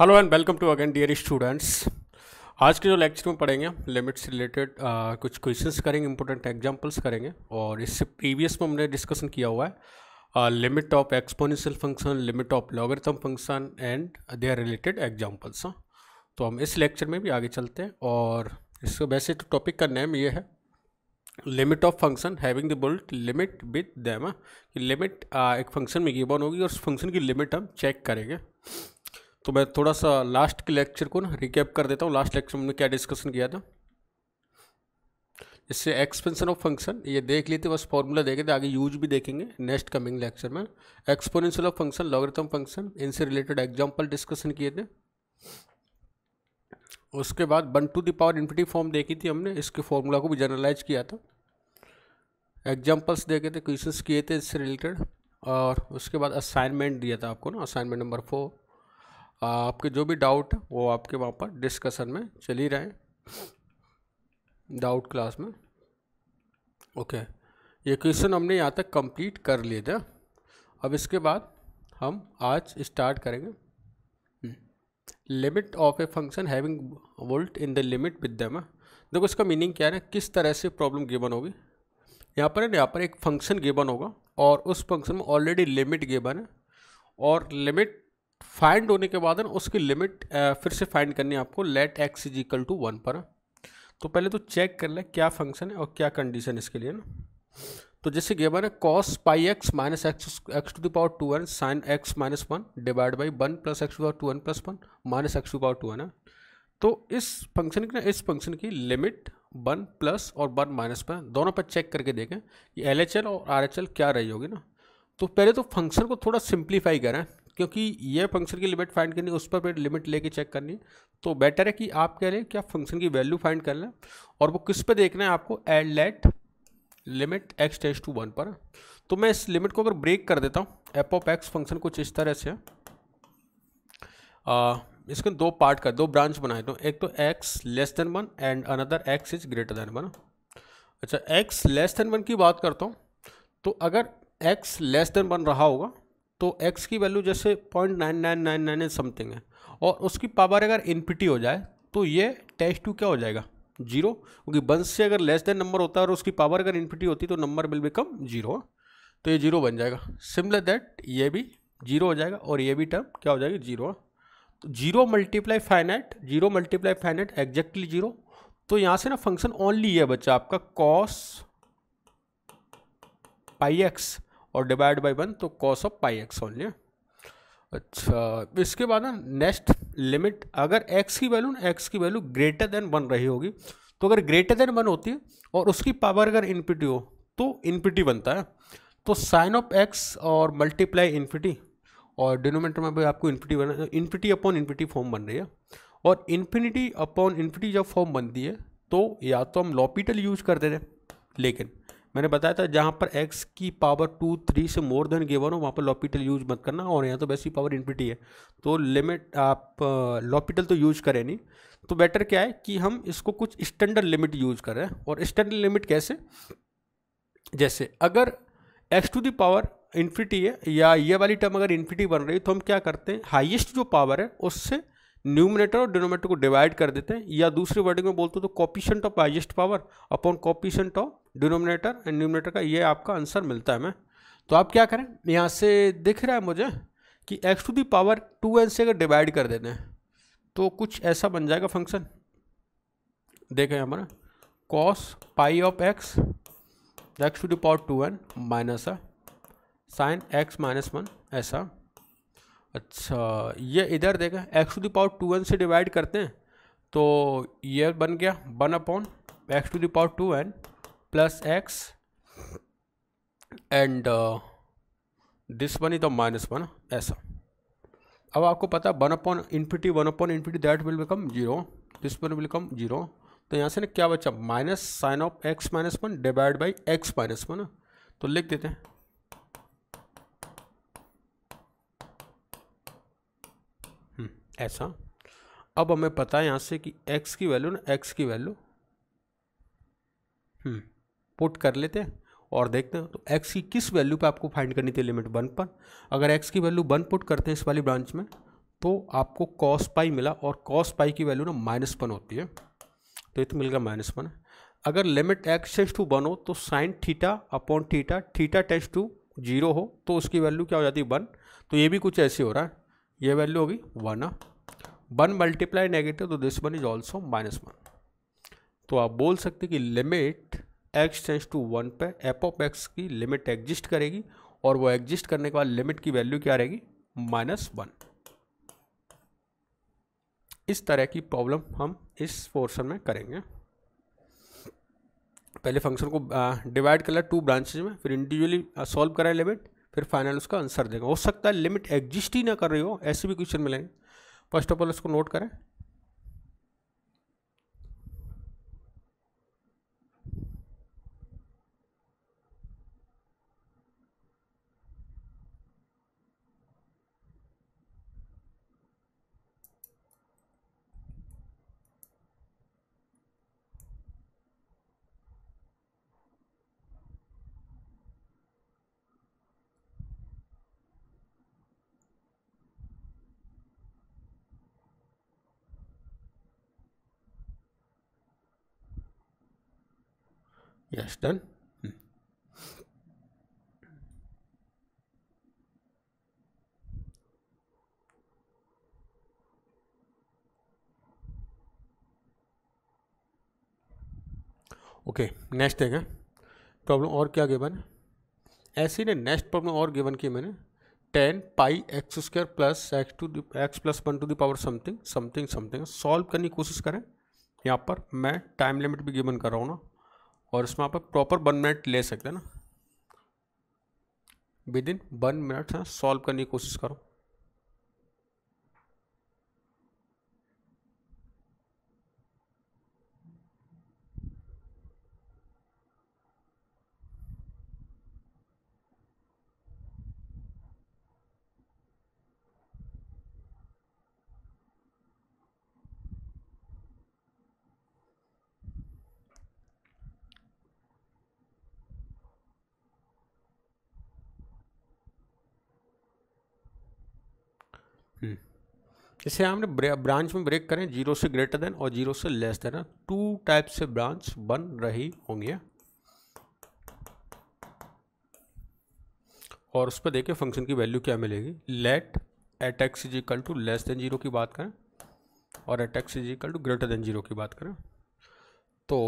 Hello and welcome to again dear students आज के जो लेक्चर में पढ़ेंगे लिमिट्स से रिलेटेड कुछ क्वेश्चंस करेंगे इंपॉर्टेंट एग्जांपल्स करेंगे और इससे प्रीवियस में हमने डिस्कशन किया हुआ है limit of exponential function limit of logarithm function and they are related examples तो हम इस लेक्चर में भी आगे चलते हैं और इसको वैसे तो टॉपिक का नेम ये है limit of function having the bolt limit with them limit एक फंक्शन में गिवन होगी और उस फंक्शन की लिमिट हम चेक करेंगे तो मैं थोड़ा सा लास्ट के लेक्चर को ना रिकैप कर देता हूँ लास्ट लेक्चर में क्या डिस्कशन किया था इससे एक्सपेंशन ऑफ फंक्शन ये देख लेते बस फॉर्मूला देखे थे आगे यूज भी देखेंगे नेक्स्ट कमिंग लेक्चर में exponential of function logarithm function इनसे रिलेटेड एग्जांपल डिस्कशन किए थे उसके बाद one to the power infinity form देखी थी हमने इसके फॉर्मूला को भी जनरलाइज किया था एग्जाम्पल्स देखे थे क्वेश्चन किए थे इससे रिलेटेड और उसके बाद असाइनमेंट दिया था आपको ना असाइनमेंट नंबर फोर आपके जो भी डाउट वो आपके वहाँ पर डिस्कशन में चल ही रहे डाउट क्लास में ओके ये क्वेश्चन हमने यहाँ तक कंप्लीट कर लिए थे अब इसके बाद हम आज स्टार्ट करेंगे limit of a function having volt in the limit with them देखो इसका मीनिंग क्या है किस तरह से प्रॉब्लम गिवन होगी यहाँ पर है यहाँ पर एक फंक्शन गिवन होगा और उस फंक्शन में ऑलरेडी लिमिट गिवन है और लिमिट फाइंड होने के बाद ना उसकी लिमिट फिर से फाइंड करनी है आपको let x is equal to one पर तो पहले तो चेक कर लें क्या फंक्शन है और क्या कंडीशन इसके लिए ना तो जैसे कि है cos pi x minus x x to the power to one sine x minus one divide by one plus x to power to one plus one minus x to power to one है तो इस function की ना इस function की limit one plus और one minus पर दोनों पर चेक करके देखें कि एल एच एल और आर एच एल क्या रही होगी ना तो पहले तो फंक्शन को थोड़ा सिंप्लीफाई करें क्योंकि ये फंक्शन की लिमिट फाइंड करनी उस पर लिमिट लेके चेक करनी तो बेटर है कि आप कह रहे हैं कि आप फंक्शन की वैल्यू फाइंड कर लें और वो किस पे देखना है आपको and let limit x tends to one पर तो मैं इस लिमिट को अगर ब्रेक कर देता हूँ एप ऑफ एक्स फंक्शन कुछ इस तरह से आ, इसके दो पार्ट कर दो ब्रांच बनाए दो तो एक तो x less than one and another x is greater than one अच्छा एक्स लेस देन वन की बात करता हूँ तो अगर एक्स लेस देन वन रहा होगा तो x की वैल्यू जैसे point nine nine nine nine something है और उसकी पावर अगर इनपिटी हो जाए तो ये टेस्ट टू क्या हो जाएगा जीरो क्योंकि वन से अगर लेस देन नंबर होता है और उसकी पावर अगर इनफिटी होती तो नंबर विल बिकम जीरो तो ये जीरो बन जाएगा सिमिलर दैट ये भी जीरो हो जाएगा और ये भी टर्म क्या हो जाएगी जीरो तो zero multiply finite zero multiply finite exactly zero तो यहाँ से ना फंक्शन ओनली है बच्चा आपका कॉस पाई एक्स और डिवाइड बाई वन तो cos of pi x on अच्छा इसके बाद ना नेक्स्ट लिमिट अगर एक्स की वैल्यू ना एक्स की वैल्यू ग्रेटर देन वन रही होगी तो अगर ग्रेटर देन वन होती है और उसकी पावर अगर इनपिटी हो तो इनपिटी बनता है तो साइन ऑफ एक्स और मल्टीप्लाई इनफिटी और डिनोमीटर में भी आपको इन्फिटी बना इनपिटी अपॉन इनपिटी फॉर्म बन रही है और इन्फिनिटी अपॉन इन्फिटी जब फॉर्म बनती है तो या तो हम लॉपिटल यूज करते थे लेकिन मैंने बताया था जहाँ पर एक्स की पावर टू थ्री से मोर देन गिवन हो वहाँ पर लॉपिटल यूज मत करना और यहाँ तो वैसी पावर इन्फिटी है तो लिमिट आप लॉपिटल तो यूज करें नहीं तो बेटर क्या है कि हम इसको कुछ स्टैंडर्ड लिमिट यूज करें और स्टैंडर्ड लिमिट कैसे जैसे अगर x to the power infinity है या ये वाली टर्म अगर इन्फिटी बन रही है तो हम क्या करते हैं हाइएस्ट जो पावर है उससे न्यूमिनेटर और डिनोमेटर को डिवाइड कर देते हैं या दूसरे वर्डिंग में बोलते हो तो coefficient of highest power upon coefficient of denominator and numerator का ये आपका आंसर मिलता है मैं तो आप क्या करें यहाँ से दिख रहा है मुझे कि x to the power to n से अगर डिवाइड कर देते हैं तो कुछ ऐसा बन जाएगा फंक्शन देखें हमारा cos pi of x x to the power to n minus है साइन एक्स माइनस वन ऐसा अच्छा ये इधर देखें x to the power to n से डिवाइड करते हैं तो ये बन गया one upon x to the power to n plus x and this one is the minus one ऐसा अब आपको पता one upon infinity one upon infinity that will become zero this one will become zero तो यहाँ से ना क्या बचा minus sine of x minus one divide by x minus one तो लिख देते हैं हम्म, ऐसा अब हमें पता है यहाँ से कि x की वैल्यू ना x की वैल्यू पुट कर लेते हैं और देखते हैं तो एक्स की किस वैल्यू पे आपको फाइंड करनी थी लिमिट वन पर अगर एक्स की वैल्यू वन पुट करते हैं इस वाली ब्रांच में तो आपको कॉस पाई मिला और कॉस पाई की वैल्यू ना माइनस वन होती है तो ये तो मिल गया माइनस वन अगर limit x tends to one हो तो sine theta upon theta theta tends to zero हो तो उसकी वैल्यू क्या हो जाती है वन तो ये भी कुछ ऐसे हो रहा है ये वैल्यू होगी वन वन मल्टीप्लाई नेगेटिव तो this one is also minus one तो आप बोल सकते कि limit x tends to one पे एप ऑफ एक्स की लिमिट एग्जिस्ट करेगी और वो एग्जिस्ट करने के बाद लिमिट की वैल्यू क्या रहेगी माइनस वन इस तरह की प्रॉब्लम हम इस पोर्शन में करेंगे पहले फंक्शन को डिवाइड कर लिया टू ब्रांचेज में फिर इंडिविजुअली सॉल्व करें लिमिट फिर फाइनल उसका आंसर देगा हो सकता है लिमिट एग्जिस्ट ही ना कर रही हो ऐसे भी क्वेश्चन मिलेंगे फर्स्ट ऑफ ऑल उसको नोट करें Yes, done. ओके नेक्स्ट देखें प्रॉब्लम और क्या गिवन है ऐसी ने नेक्स्ट प्रॉब्लम और गिवन की मैंने tan pi x square plus x to x plus one to the power something something something solve करने की कोशिश करें यहाँ पर मैं टाइम लिमिट भी गिवन कर रहा हूँ ना और उसमें आप प्रॉपर वन मिनट ले सकते हैं ना within one minute solve करने की कोशिश करो इसे हमने ब्रांच में ब्रेक करें जीरो से ग्रेटर देन और जीरो से लेस देन टू टाइप से ब्रांच बन रही होंगी और उस पर देखें फंक्शन की वैल्यू क्या मिलेगी let at x is equal to less than zero की बात करें और at x is equal to greater than zero की बात करें तो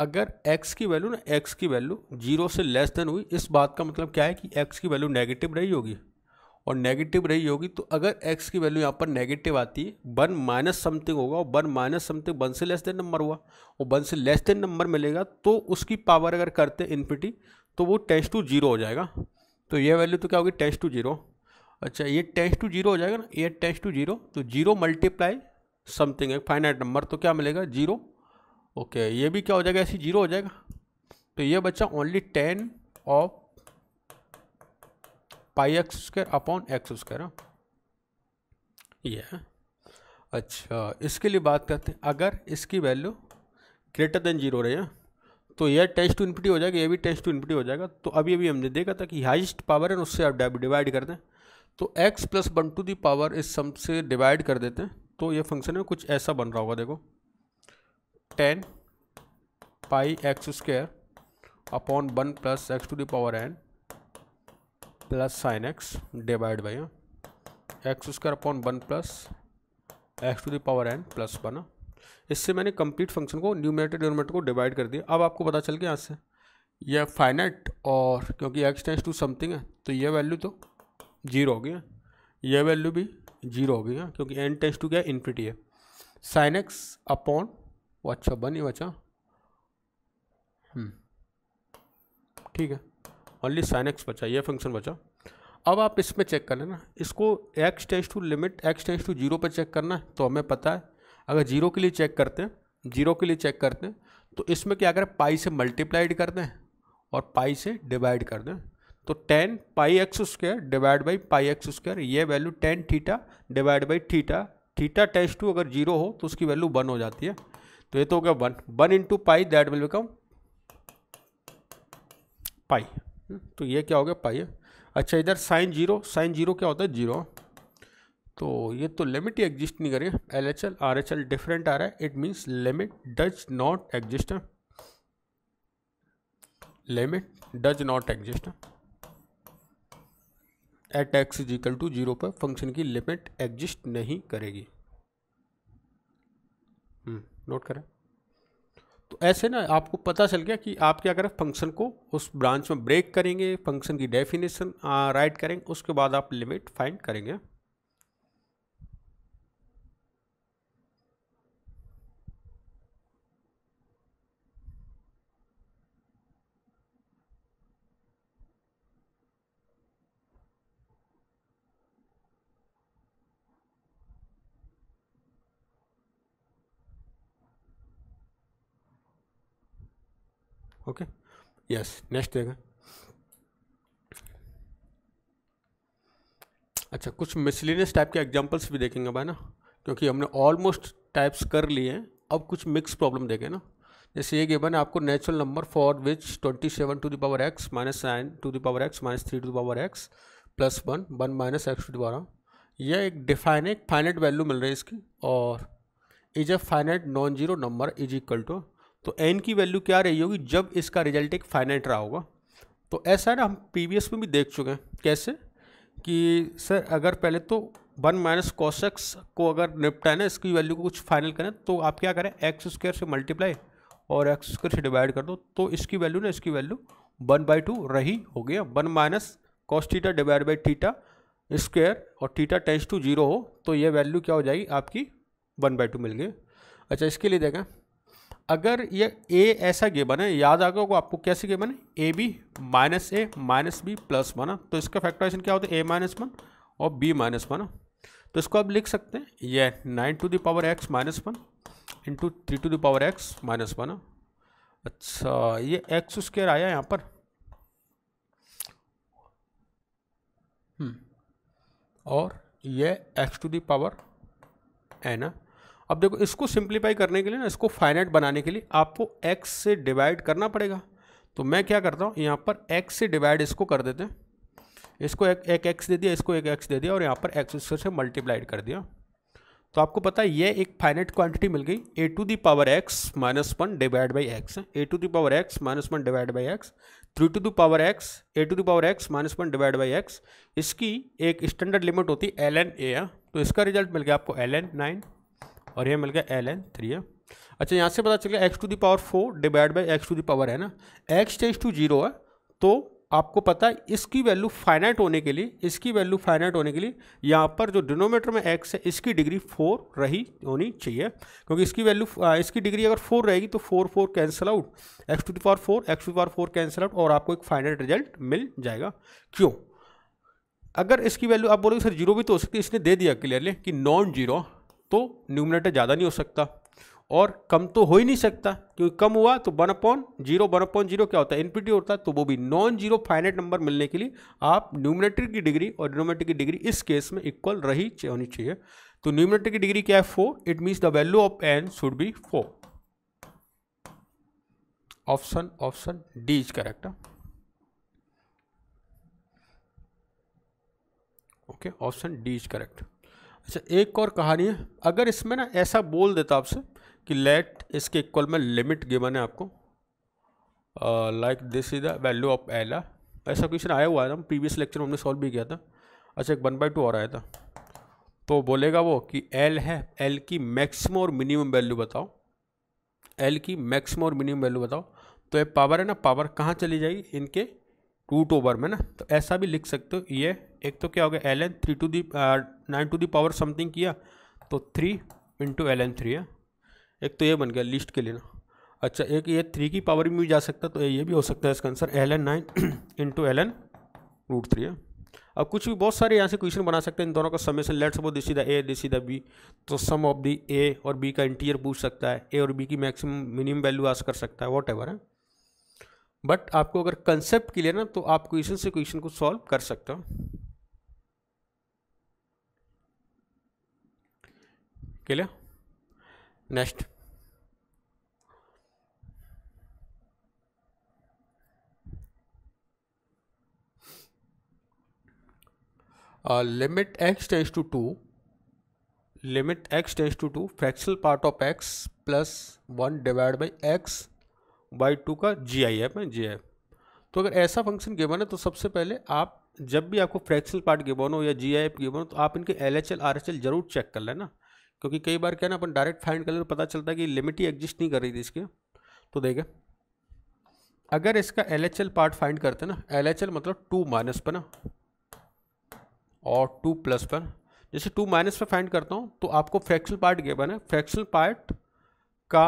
अगर x की वैल्यू ना x की वैल्यू जीरो से लेस देन हुई इस बात का मतलब क्या है कि x की वैल्यू नेगेटिव रही होगी और नेगेटिव रही होगी तो अगर एक्स की वैल्यू यहाँ पर नेगेटिव आती है वन माइनस समथिंग होगा और वन माइनस समथिंग वन से लेस देन नंबर हुआ और वन से लेस देन नंबर मिलेगा तो उसकी पावर अगर करते इन्फिटी तो वो टेंस टू जीरो हो जाएगा तो ये वैल्यू तो क्या होगी टेंस टू जीरो अच्छा ये टेंस टू जीरो हो जाएगा ना ये टेंस टू जीरो तो जीरो मल्टीप्लाई समथिंग है फाइनाइट नंबर तो क्या मिलेगा जीरो ओके ये भी क्या हो जाएगा ऐसे जीरो हो जाएगा तो ये बच्चा only tan of pi x square upon x square हाँ। ये अच्छा इसके लिए बात करते हैं अगर इसकी वैल्यू ग्रेटर देन जीरो रहे हैं तो यह टेस्ट टू इनपिटी हो जाएगा ये भी टेस्ट टू इनपिटी हो जाएगा तो अभी अभी हमने देखा था कि हाइस्ट पावर है उससे आप डिवाइड कर दें तो x plus one to the power इस सम से डिवाइड कर देते हैं तो यह फंक्शन में कुछ ऐसा बन रहा होगा देखो tan pi x square upon one plus x to the power n plus sine x divide by x square upon one plus x to the power n plus one इससे मैंने कंप्लीट फंक्शन को न्यूमिनेटर डिनोमिनेटर को divide कर दिया अब आपको पता चल गया यहाँ से यह फाइनेट और क्योंकि एक्स टेंस टू समथिंग है तो यह वैल्यू तो जीरो हो गई है यह वैल्यू भी जीरो हो गई है क्योंकि एन टेंस टू क्या इन्फिटी है साइन एक्स अपॉन वो अच्छा बन ही बचा हम्म, ठीक है ओनली साइन एक्स बचा ये फंक्शन बचा अब आप इसमें चेक कर लेना इसको x tends to limit x tends to zero पर चेक करना है तो हमें पता है अगर जीरो के लिए चेक करते हैं जीरो के लिए चेक करते हैं तो इसमें क्या करें पाई से मल्टीप्लाइड कर दें और पाई से डिवाइड कर दें तो tan pi x square divide by pi x square ये value tan theta divide by theta theta tends to अगर जीरो हो तो उसकी वैल्यू वन हो जाती है तो ये तो हो गया one one into pi that will become pi तो ये क्या हो गया पाई अच्छा इधर साइन जीरो साइन जीरो क्या होता है जीरो तो ये तो लिमिट ही एग्जिस्ट नहीं करेगी L H L R H L different आ रहा है it means limit does not exist limit does not exist at x is equal to zero पर फंक्शन की लिमिट एग्जिस्ट नहीं करेगी नोट हम्म, करें तो ऐसे ना आपको पता चल गया कि आप क्या करें फंक्शन को उस ब्रांच में ब्रेक करेंगे फंक्शन की डेफिनेशन राइट करेंगे उसके बाद आप लिमिट फाइंड करेंगे ओके यस नेक्स्ट देखें अच्छा कुछ मिसलिनियस टाइप के एग्जांपल्स भी देखेंगे भाई ना क्योंकि हमने ऑलमोस्ट टाइप्स कर लिए हैं अब कुछ मिक्स प्रॉब्लम देखें ना जैसे ये गिवन है आपको natural number for which twenty seven to the power x minus nine to the power x minus three to the power x plus one one minus x to द्वारा यह एक डिफाइनिट फाइनेट value मिल रही है इसकी और is a finite non zero number is equal to तो n की वैल्यू क्या रही होगी जब इसका रिजल्ट एक फाइनाइट रहा होगा तो ऐसा ना हम प्रीवियस में भी देख चुके हैं कैसे कि सर अगर पहले तो वन माइनस कॉशक्स को अगर निपटा है ना इसकी वैल्यू को कुछ फाइनल करें तो आप क्या करें एक्स स्क्वायर से मल्टीप्लाई और एक्स स्क्वायर से डिवाइड कर दो तो इसकी वैल्यू ना इसकी वैल्यू वन बाई टू रही हो गया one minus cos theta divide by theta square और टीटा टेंस टू जीरो हो तो ये वैल्यू क्या हो जाएगी आपकी वन बाई टू मिल गई अच्छा इसके लिए देखें अगर ये ए ऐसा गे है याद आ गया होगा आपको कैसे गे है a b minus a minus b plus one तो इसका फैक्टराइजेशन क्या होता है ए माइनस वन और बी माइनस वन तो इसको आप लिख सकते हैं ये nine to the power x minus one into three to the power x minus one अच्छा ये एक्स स्क्र आया यहाँ पर हम्म, और ये एक्स टू दावर है है अब देखो इसको सिंप्लीफाई करने के लिए ना इसको फाइनाइट बनाने के लिए आपको एक्स से डिवाइड करना पड़ेगा तो मैं क्या करता हूँ यहाँ पर एक्स से डिवाइड इसको कर देते हैं इसको एक एक एक्स दे दिया इसको एक एक्स दे दिया और यहाँ पर एक्स से मल्टीप्लाइड कर दिया तो आपको पता है ये एक फाइनेट क्वांटिटी मिल गई a to the power x minus one divide by x a to the power x minus one divide by x three to the power x a to the power x minus one divide by x इसकी एक standard limit होती है l n ए तो इसका result मिल गया आपको L N nine और ये मिल गया एल एन थ्री है अच्छा यहाँ से पता चल गया x to power four divide by x to power है ना एक्स टेज टू जीरो है तो आपको पता है इसकी वैल्यू फाइनाइट होने के लिए इसकी वैल्यू फाइनाइट होने के लिए यहाँ पर जो डिनोमीटर में एक्स है इसकी डिग्री फोर रही होनी चाहिए क्योंकि इसकी वैल्यू इसकी डिग्री अगर फोर रहेगी तो four four cancel out x to the power four x to the power four cancel out और आपको एक फाइनाइट रिजल्ट मिल जाएगा क्यों अगर इसकी वैल्यू आप बोलोगे सर जीरो भी तो हो सकती है इसने दे दिया क्लियरली कि नॉन जीरो तो न्यूमिनेटर ज़्यादा नहीं हो सकता और कम तो हो ही नहीं सकता क्योंकि कम हुआ तो one upon zero one upon zero क्या होता है एनपीटी होता है तो वो भी नॉन जीरो फाइनेट नंबर मिलने के लिए आप न्यूमिनेटर की डिग्री और डिनोमेटर की डिग्री इस केस में इक्वल रही होनी चाहिए तो न्यूमिनेटर की डिग्री क्या है four it means the value of n should be four option option D is correct okay option D is correct अच्छा एक और कहानी है अगर इसमें ना ऐसा बोल देता आपसे कि लेट इसके इक्वल में लिमिट गिवन है आपको like this is the value of L ऐसा क्वेश्चन आया हुआ था प्रीवियस लेक्चर में हमने सॉल्व भी किया था अच्छा एक वन बाई टू और आया था तो बोलेगा वो कि एल है एल की मैक्सिमम और मिनिमम वैल्यू बताओ एल की मैक्सिमम और मिनिमम वैल्यू बताओ तो ये पावर है ना पावर कहाँ चली जाएगी इनके रूट ओवर में ना तो ऐसा भी लिख सकते हो ये एक तो क्या हो गया L N three to the nine two the power something किया तो three into L N three है एक तो ये बन गया लिस्ट के लिए ना अच्छा एक ये थ्री की पावर में भी जा सकता तो ये भी हो सकता है इसका answer L N nine into L N root three है अब कुछ भी बहुत सारे यहाँ से क्वेश्चन बना सकते हैं इन दोनों का समय से let's this is the A this is the B तो सम ऑफ दी ए और बी का इंटीरियर पूछ सकता है ए और बी की मैक्सिमम मिनिमम वैल्यू आस कर सकता है वॉट एवर है बट आपको अगर कंसेप्ट क्लियर ना तो आप क्वेश्चन से क्वेश्चन को सॉल्व कर सकते हो clear next limit x tends to two limit x tends to two fractional part of X plus one divide by X by two का जी आई एफ है जी आई तो अगर ऐसा फंक्शन गिवन है तो सबसे पहले आप जब भी आपको फ्रैक्शनल पार्ट गिवन हो या जी आई एफ गिवन हो तो आप इनके L H L R H L जरूर चेक कर लेना क्योंकि कई बार क्या ना अपन डायरेक्ट फाइंड कर ले तो पता चलता है कि लिमिट ही एग्जिस्ट नहीं कर रही थी इसकी तो देखें अगर इसका L H L part find करते ना एल एच एल मतलब टू माइनस पर ना और टू प्लस पर जैसे टू माइनस पर फाइंड करता हूँ तो आपको फ्रैक्शनल पार्ट गिवन है फ्रैक्शनल पार्ट का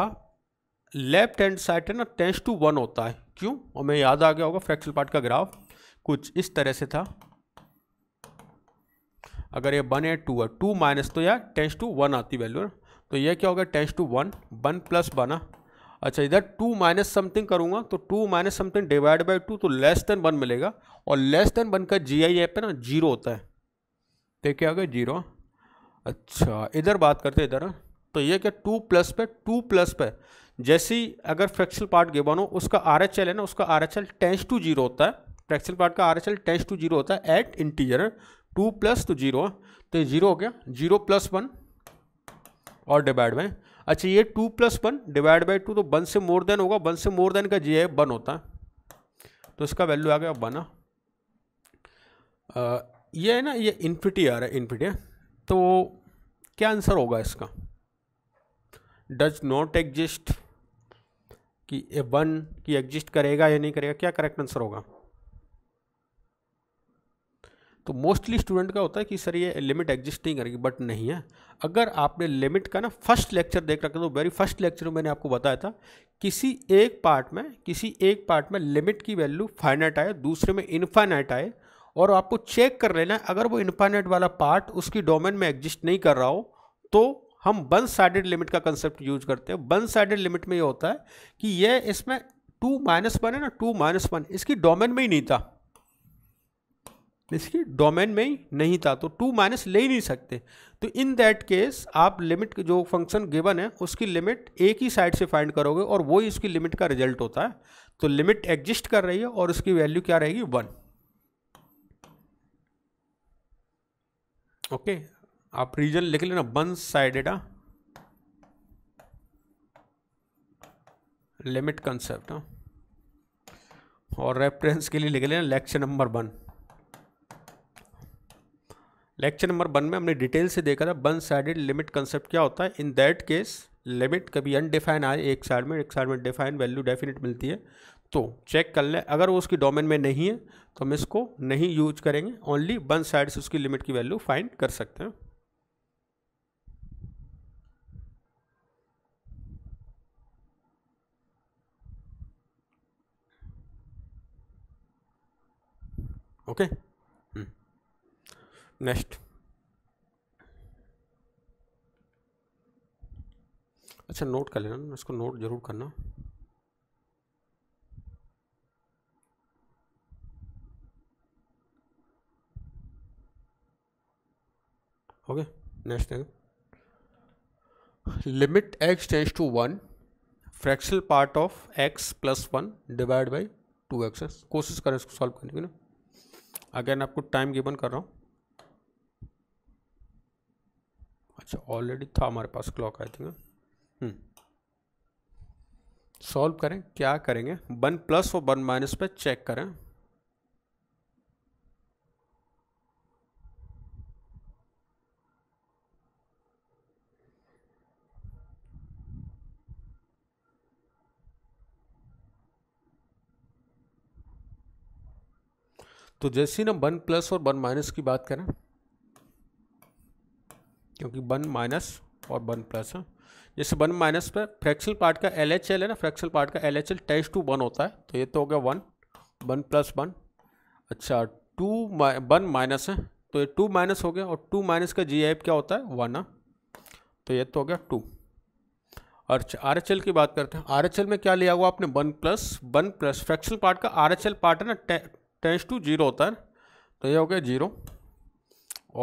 लेफ्ट हैंड साइड है ना टेंस टू वन होता है क्यों और मैं याद आ गया होगा फ्रैक्शनल पार्ट का ग्राफ कुछ इस तरह से था अगर ये वन है टू है टू माइनस तो यार टेंस टू वन आती वैल्यू तो ये क्या होगा tends to one one plus बना अच्छा इधर टू माइनस समथिंग करूँगा तो two minus something divide by two तो लेस देन वन मिलेगा और लेस देन वन का जी आई है ना जीरो होता है तो क्या होगा जीरो अच्छा इधर बात करते इधर तो ये क्या टू प्लस पे टू प्लस पे जैसी अगर फ्रैक्शनल पार्ट गिवन हो उसका आर एच एल है ना उसका R H L tends to zero होता है फ्रैक्शनल पार्ट का R H L tends to zero होता है एट इंटीजर टू प्लस तो जीरो हाँ। तो ये जीरो हो गया जीरो प्लस वन और डिवाइड बाय अच्छा ये two plus one divide by two तो वन से मोर देन होगा वन से मोर देन का जी है वन होता है तो इसका वैल्यू आ गया वन हाँ। ये है ना ये इन्फिटी आ रहा है इन्फिटी हाँ। तो क्या आंसर होगा इसका डज नॉट एग्जिस्ट कि ए वन की एग्जिस्ट करेगा या नहीं करेगा क्या करेक्ट आंसर होगा तो मोस्टली स्टूडेंट का होता है कि सर ये लिमिट एग्जिस्ट नहीं करेगी बट नहीं है अगर आपने लिमिट का ना फर्स्ट लेक्चर देख रखा तो वेरी फर्स्ट लेक्चर में मैंने आपको बताया था किसी एक पार्ट में किसी एक पार्ट में लिमिट की वैल्यू फाइनाइट आए दूसरे में इनफाइनाइट आए और आपको चेक कर लेना है अगर वो इनफाइनाइट वाला पार्ट उसकी डोमेन में एग्जिस्ट नहीं कर रहा हो तो हम वन साइडेड लिमिट का कंसेप्ट यूज करते हैं वन साइडेड लिमिट में ये होता है कि ये इसमें टू माइनस वन है ना टू माइनस वन इसकी डोमेन में ही नहीं था बेसिकली डोमेन में ही नहीं था तो टू माइनस ले ही नहीं सकते तो इन दैट केस आप लिमिट जो फंक्शन गिवन है उसकी लिमिट एक ही साइड से फाइंड करोगे और वही उसकी लिमिट का रिजल्ट होता है तो लिमिट एग्जिस्ट कर रही है और उसकी वैल्यू क्या रहेगी वन ओके okay, आप रीजन लिख लेना वन साइडेड लिमिट कंसेप्ट हाँ। और रेफरेंस के लिए लिख लेना lecture number one lecture number one में हमने डिटेल से देखा था वन साइडेड लिमिट कंसेप्ट क्या होता है इन दैट केस लिमिट कभी अनडिफाइन आए एक साइड में एक साइड में डिफाइन वैल्यू डेफिनेट मिलती है तो चेक कर लें अगर वो उसकी डोमेन में नहीं है तो हम इसको नहीं यूज करेंगे ओनली वन साइड से उसकी लिमिट की वैल्यू फाइंड कर सकते हैं ओके okay? नेक्स्ट अच्छा नोट कर लेना इसको नोट ज़रूर करना okay next thing limit x tends to one fractional part of X plus one divide by two X कोशिश करें इसको सॉल्व करने की ना अगेन आपको टाइम गिवन कर रहा हूँ अच्छा ऑलरेडी था हमारे पास क्लॉक आई थिंक सॉल्व करें क्या करेंगे वन प्लस और वन माइनस पे चेक करें तो जैसे ही ना वन प्लस और वन माइनस की बात करें क्योंकि वन माइनस और वन प्लस है जैसे वन माइनस पर फ्रैक्शनल पार्ट का एल एच एल है ना फ्रैक्शनल पार्ट का L H L tends to one होता है तो ये तो हो गया वन वन प्लस वन अच्छा टू वन माइनस है तो ये टू माइनस हो गया और टू माइनस का जी एफ क्या होता है वन है तो ये तो हो गया टू और अच्छा, आर एच एल की बात करते हैं आर एच एल में क्या लिया हुआ आपने one plus one plus fractional part का आर एच एल पार्ट है ना टेंस टू जीरो होता है तो ये हो गया जीरो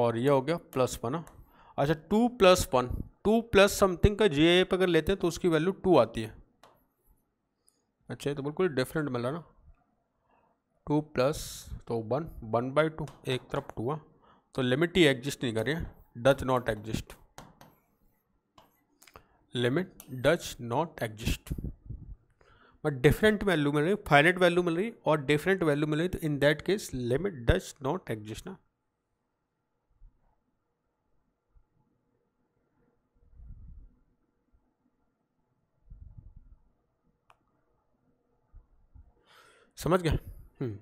और ये हो गया प्लस वन है अच्छा two plus one to plus something का जे एफ अगर लेते हैं तो उसकी वैल्यू टू आती है अच्छा ये तो बिल्कुल डिफरेंट मिला ना टू प्लस तो वन वन बाई टू एक तरफ टू हाँ तो लिमिट ही एग्जिस्ट नहीं कर रही है does not exist limit does not exist but different value मिल रही फाइनेट वैल्यू मिल रही और डिफरेंट वैल्यू मिल रही तो in that case limit does not exist ना समझ गए हम्म।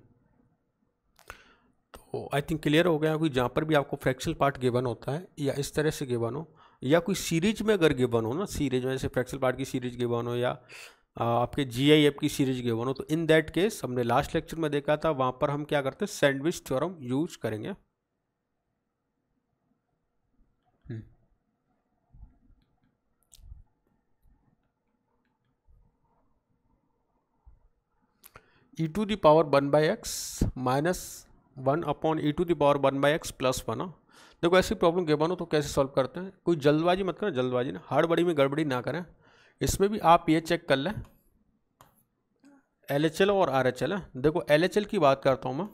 तो आई थिंक क्लियर हो गया कोई जहाँ पर भी आपको फ्रैक्शनल पार्ट गिवन होता है या इस तरह से गिवन हो या कोई सीरीज में अगर गिवन हो ना सीरीज में जैसे फ्रैक्शनल पार्ट की सीरीज गिवन हो या आपके जी आई एफ की सीरीज गिवन हो तो इन दैट केस हमने लास्ट लेक्चर में देखा था वहाँ पर हम क्या करते हैं सैंडविच थ्योरम यूज करेंगे E to the power one by X minus one upon E to the power one by X plus one देखो ऐसी प्रॉब्लम गेबन हो तो कैसे सॉल्व करते हैं कोई जल्दबाजी मत करें जल्दबाजी ना हर बड़ी में गड़बड़ी ना करें इसमें भी आप ये चेक कर लें एल एच एल और आर एच एल है देखो एल एच एल की बात करता हूँ मैं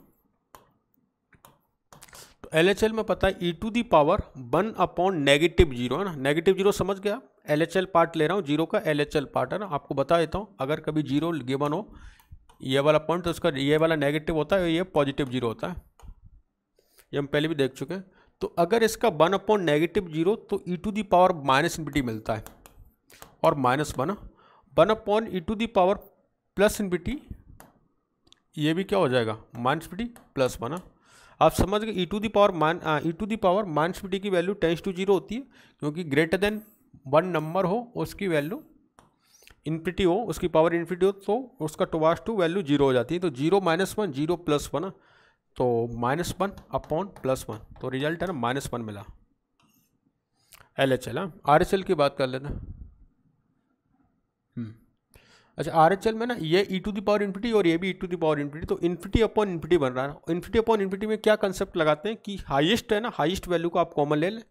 तो एल एच एल में पता है E to the power one upon negative zero है ना नेगेटिव जीरो समझ गया एल एच एल पार्ट ले रहा हूँ जीरो का एल एच एल पार्ट है ना आपको बता देता हूँ अगर कभी जीरो गिवन हो ये वाला पॉइंट तो उसका ये वाला नेगेटिव होता है ये पॉजिटिव जीरो होता है ये हम पहले भी देख चुके हैं तो अगर इसका वन अपॉन नेगेटिव जीरो तो E to the power minus infinity मिलता है और minus one one upon E to the power plus infinity ये भी क्या हो जाएगा माइनस बिटी प्लस वन आप समझ गए E to the power minus E to the power minus infinity की वैल्यू टेंस टू जीरो होती है क्योंकि ग्रेटर देन वन नंबर हो उसकी वैल्यू इन्फिटी हो उसकी पावर इन्फिटी हो तो उसका टोवास टू वैल्यू जीरो हो जाती है तो zero minus one zero plus one तो minus one upon plus one तो रिजल्ट है ना माइनस वन मिला एल एच एल हाँ आर एच एल की बात कर लेना हम्म। अच्छा आर एच एल में ना ये E to the power infinity और ये भी E to the power infinity तो इन्फिटी अपॉन इन्फिटी बन रहा है इन्फिटी अपॉन इन्फिटी में क्या कंसेप्ट लगाते हैं कि हाईएस्ट है ना हाईएस्ट वैल्यू को आप कॉमन ले लें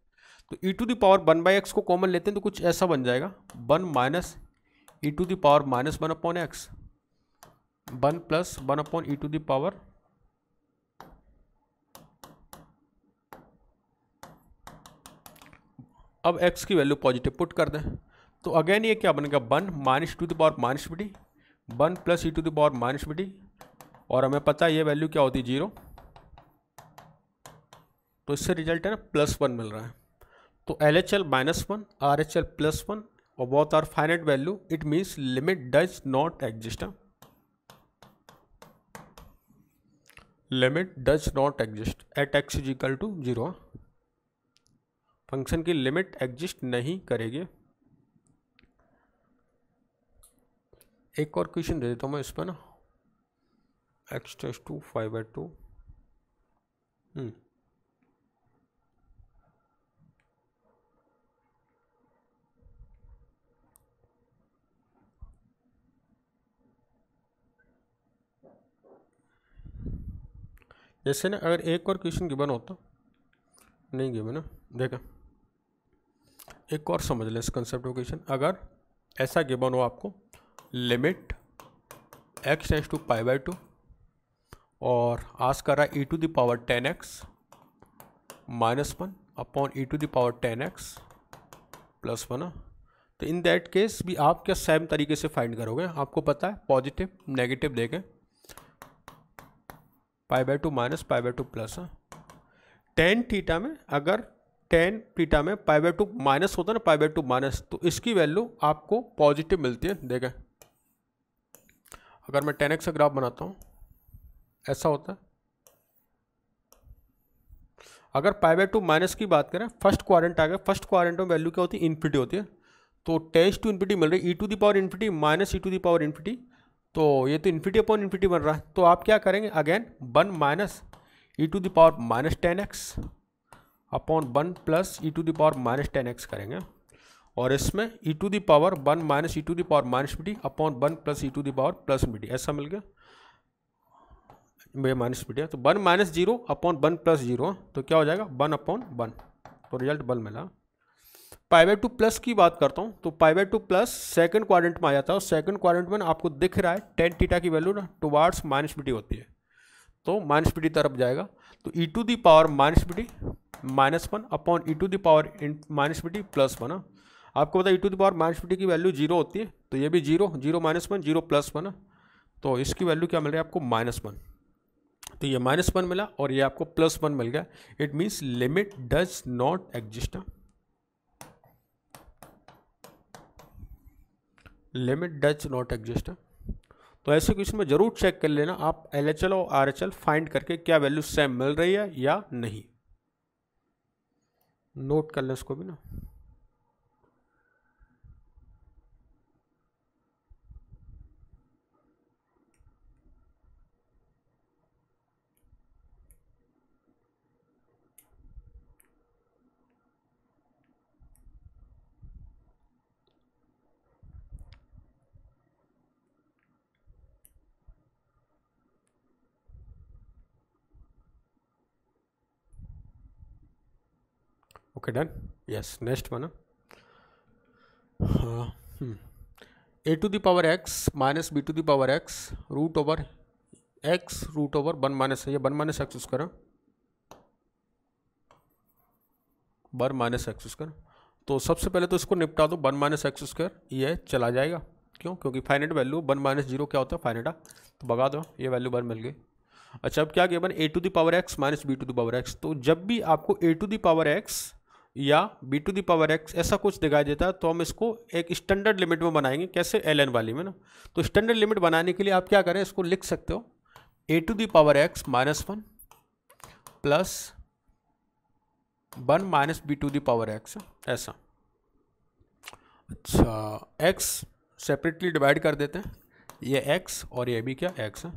तो E to the power one by X को कॉमन लेते हैं तो कुछ ऐसा बन जाएगा one minus E to the power minus one upon X one plus one upon E to the power अब एक्स की वैल्यू पॉजिटिव पुट कर दें तो अगेन ये क्या बनेगा one minus to the power minus B D one plus E to the power minus B D और हमें पता है ये वैल्यू क्या होती है जीरो तो इससे रिजल्ट है ना प्लस वन मिल रहा है तो L H L minus one R H L plus one or both are finite value it means limit does not exist huh? limit does not exist at x is equal to zero function की limit exist नहीं करेगी एक और question दे देता हूँ मैं इस पर ना X tends to five by two जैसे ना अगर एक और क्वेश्चन गिवन होता नहीं गिवन ना देखा एक और समझ लें इस कंसेप्ट क्वेश्चन अगर ऐसा गिवन हो आपको limit x tends to pi by two और आज कर रहा है E to the power tan X minus one upon E to the power tan X plus one तो इन दैट केस भी आप क्या सेम तरीके से फाइंड करोगे आपको पता है पॉजिटिव नेगेटिव देखें pi by two minus pi by two plus है हाँ। टेन थीटा में अगर टेन थीटा में पाई बाय टू माइनस होता है ना पाई बाय टू माइनस तो इसकी वैल्यू आपको पॉजिटिव मिलती है देखें अगर मैं टेन एक्स का ग्राफ बनाता हूँ ऐसा होता है अगर पाई बाय टू माइनस की बात करें फर्स्ट क्वारेंट आ गया फर्स्ट क्वारंट में वैल्यू क्या होती है इन्फिटी होती है तो टेस्ट टू इन्फिटी मिल रही है E e to the power infinity minus E e to the power infinity तो ये तो इन्फिटी अपॉन इन्फिटी बन रहा है तो आप क्या करेंगे again one minus E to the power minus tan x upon one plus E to the power minus tan X करेंगे और इसमें E to the power one minus E to the power minus B upon one plus E to the power plus B ऐसा मिल गया मेरे minus B तो one minus zero upon one plus zero तो क्या हो जाएगा वन अपॉन वन तो रिजल्ट वन मिला पाई बाई टू प्लस की बात करता हूँ तो pi by two plus second quadrant में आ जाता है और सेकंड क्वारेंट में आपको दिख रहा है टेन टीटा की वैल्यू ना टुवार्ड्स माइनस पी होती है तो माइनस पी तरफ जाएगा तो E to the power minus P minus one upon E to the power minus P plus one आपको पता E to the power minus P की वैल्यू जीरो होती है तो ये भी zero zero minus one zero plus one तो इसकी वैल्यू क्या मिल रही है आपको माइनस वन तो ये माइनस वन मिला और ये आपको प्लस वन मिल गया it means limit does not exist limit does not exist है तो ऐसे क्वेश्चन में ज़रूर चेक कर लेना आप एल एच एल और आर एच एल फाइंड करके क्या वैल्यू सेम मिल रही है या नहीं नोट कर लें उसको भी ना okay done yes next one A to hmm. a power x minus B to b power X root over X root over one minus ये one minus x square one minus x square तो सबसे पहले तो इसको निपटा दो one minus x square ये चला जाएगा क्यों क्योंकि finite value one minus zero क्या होता है फाइनेटा हाँ। तो भगा दो ये वैल्यू वन मिल गई अच्छा अब क्या given A to the power x minus B to the power X तो जब भी आपको A to the power X या B to the power X ऐसा कुछ दिखाई देता है तो हम इसको एक स्टैंडर्ड लिमिट में बनाएंगे कैसे एल एन वाली में ना तो स्टैंडर्ड लिमिट बनाने के लिए आप क्या करें इसको लिख सकते हो A to the power x minus one plus one minus B to the power X ऐसा अच्छा एक्स सेपरेटली डिवाइड कर देते हैं ये एक्स और ये भी क्या एक्स है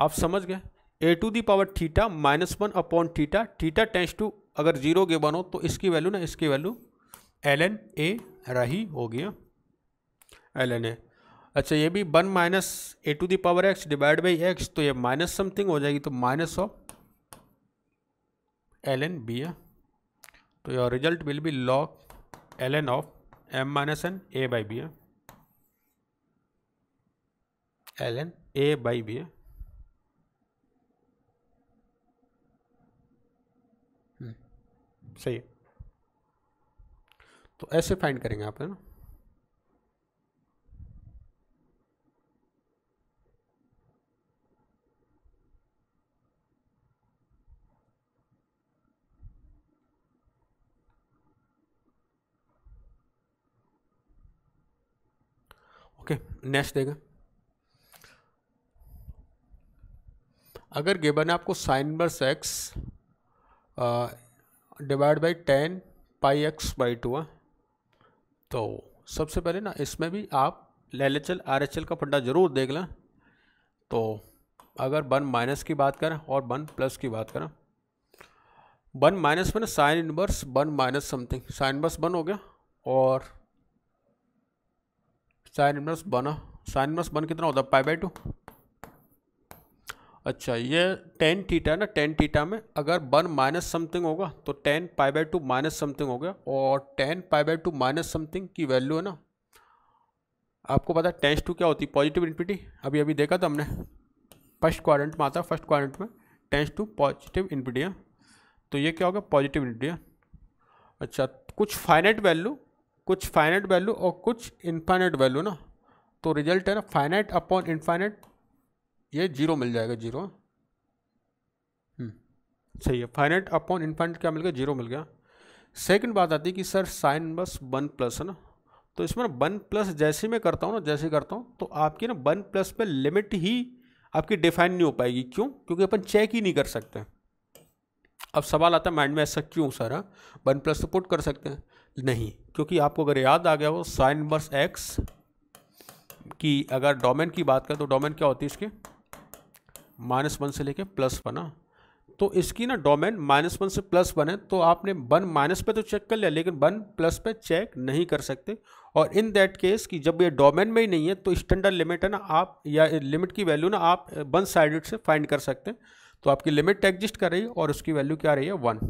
आप समझ गए a to the power theta minus one upon theta theta tends to अगर जीरो गिवन हो तो इसकी वैल्यू ना इसकी वैल्यू एल एन ए रही होगी एल एन ए अच्छा ये भी one minus a to the power x divide by x तो ये माइनस समथिंग हो जाएगी तो minus of l n b है तो your result will be log l n of m minus n a by b है l n a by b है सही है तो ऐसे फाइंड करेंगे आप है ना ओके नेक्स्ट देगा अगर गिवन ने आपको साइन बर्स x divide by tan pi x by two है हाँ। तो सबसे पहले ना इसमें भी आप L H L R H L का फंडा ज़रूर देख लें तो अगर वन माइनस की बात करें और वन प्लस की बात करें वन माइनस में ना sine inverse one minus something sine inverse one हो गया और साइन इनवर्स बना हाँ। साइन इनवर्स वन कितना होता है पाई बाई टू अच्छा ये टेन थीटा है ना टेन थीटा में अगर वन माइनस समथिंग होगा तो tan pi by two minus something हो गया और tan pi by two minus something की वैल्यू है ना आपको पता है टेंस टू क्या होती है पॉजिटिव इन्फिनिटी अभी अभी देखा था हमने फर्स्ट क्वारंट में आता है फर्स्ट क्वारंट में टेंस टू पॉजिटिव इन्फिनिटी है तो ये क्या होगा पॉजिटिव इन्फिनिटी है अच्छा कुछ फाइनेट वैल्यू कुछ फाइनेट वैल्यू और कुछ इन्फाइनेट वैल्यू ना तो रिजल्ट है ना फाइनाइट अपॉन इनफाइनाइट ये जीरो मिल जाएगा जीरो हम्म। सही है फाइनेट अपॉन इनफाइनेट क्या मिल गया जीरो मिल गया सेकंड बात आती है कि सर साइन बस वन प्लस है ना तो इसमें ना वन प्लस जैसे मैं करता हूँ ना जैसे करता हूँ तो आपकी ना वन प्लस पे लिमिट ही आपकी डिफाइन नहीं हो पाएगी क्यों क्योंकि अपन चेक ही नहीं कर सकते अब सवाल आता है माइंड में ऐसा क्यों है वन प्लस तो पुट कर सकते हैं नहीं क्योंकि आपको अगर याद आ गया हो साइन बस एक्स की अगर डोमेन की बात करें तो डोमेन क्या होती है इसकी माइनस वन से लेके प्लस वन ना हाँ। तो इसकी ना डोमेन माइनस वन से प्लस वन है तो आपने वन माइनस पे तो चेक कर लिया लेकिन वन प्लस पे चेक नहीं कर सकते और इन दैट केस कि जब ये डोमेन में ही नहीं है तो स्टैंडर्ड लिमिट है ना आप या लिमिट की वैल्यू ना आप वन साइडेड से फाइंड कर सकते हैं तो आपकी लिमिट एग्जिस्ट कर रही है और उसकी वैल्यू क्या रही है वन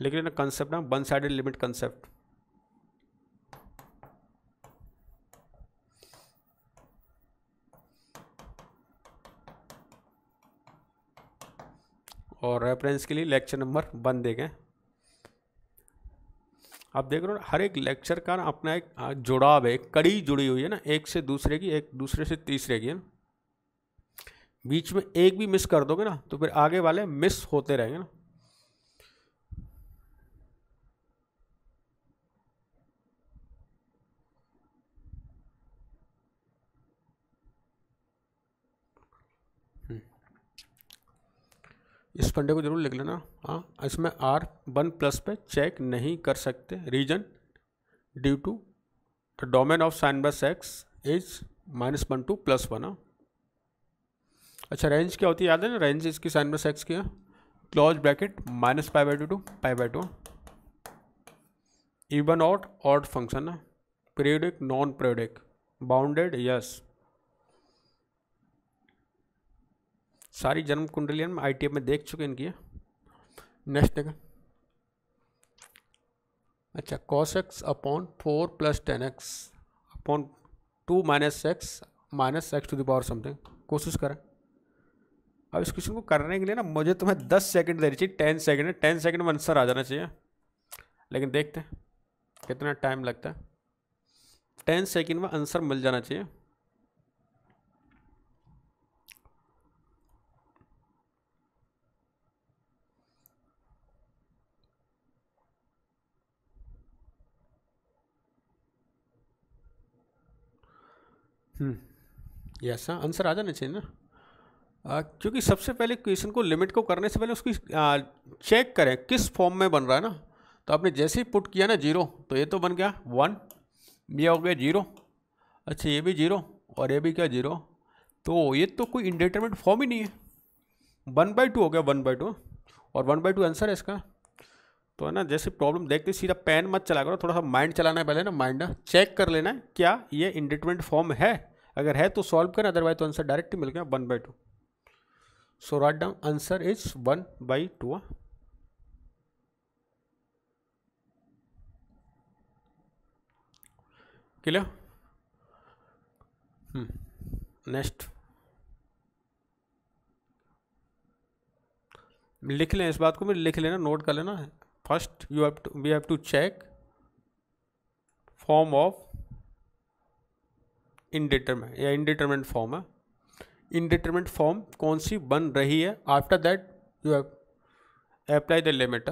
लेकिन ना कंसेप्ट ना वन साइडेड लिमिट कंसेप्ट और रेफरेंस के लिए लेक्चर नंबर वन दे गए आप देख रहे हो हर एक लेक्चर का ना अपना एक हाँ, जुड़ाव है कड़ी जुड़ी हुई है ना एक से दूसरे की एक दूसरे से तीसरे की है ना बीच में एक भी मिस कर दोगे ना तो फिर आगे वाले मिस होते रहेंगे ना इस फंडे को जरूर लिख लेना हाँ इसमें आर वन प्लस पे चेक नहीं कर सकते reason due to the domain of sine बस x is minus one to plus one हाँ अच्छा रेंज क्या होती है याद है ना रेंज इसकी साइन बस एक्स की है close bracket minus pi by two to pi by two even odd odd function है periodic non periodic bounded yes सारी जन्म कुंडली हम आई में देख चुके हैं इनकी नेक्स्ट देखें अच्छा cos x upon four plus tan x upon two minus x minus x to the power something कोशिश करें अब इस क्वेश्चन को करने के लिए ना मुझे तुम्हें दस सेकंड देनी चाहिए टेन सेकंड है टेन सेकंड में आंसर आ जाना चाहिए लेकिन देखते हैं कितना टाइम लगता है टेन सेकंड में आंसर मिल जाना चाहिए यस हाँ आंसर आ जाना चाहिए ना आ, क्योंकि सबसे पहले क्वेश्चन को लिमिट को करने से पहले उसकी आ, चेक करें किस फॉर्म में बन रहा है ना तो आपने जैसे ही पुट किया ना जीरो तो ये तो बन गया वन ये हो गया जीरो अच्छा ये भी जीरो और ये भी क्या जीरो तो ये तो कोई इंडिटर्मेंट फॉर्म ही नहीं है वन बाई टू हो गया वन बाई टू और वन बाई टू आंसर है इसका तो है ना जैसे प्रॉब्लम देखते सीधा पेन मत चला करो थोड़ा सा माइंड चलाना है पहले ना माइंड चेक कर लेना क्या ये इंडिटमेंट फॉर्म है अगर है तो सॉल्व करें अदरवाइज तो आंसर डायरेक्ट मिल गया one by two so write down answer is one by two clear next लिख लें इस बात को भी लिख लेना नोट कर लेना first you have to we have to check form of indeterminate या इनडिटर्मेंट फॉर्म है इनडिटरमेंट फॉर्म कौन सी बन रही है after that you apply the limit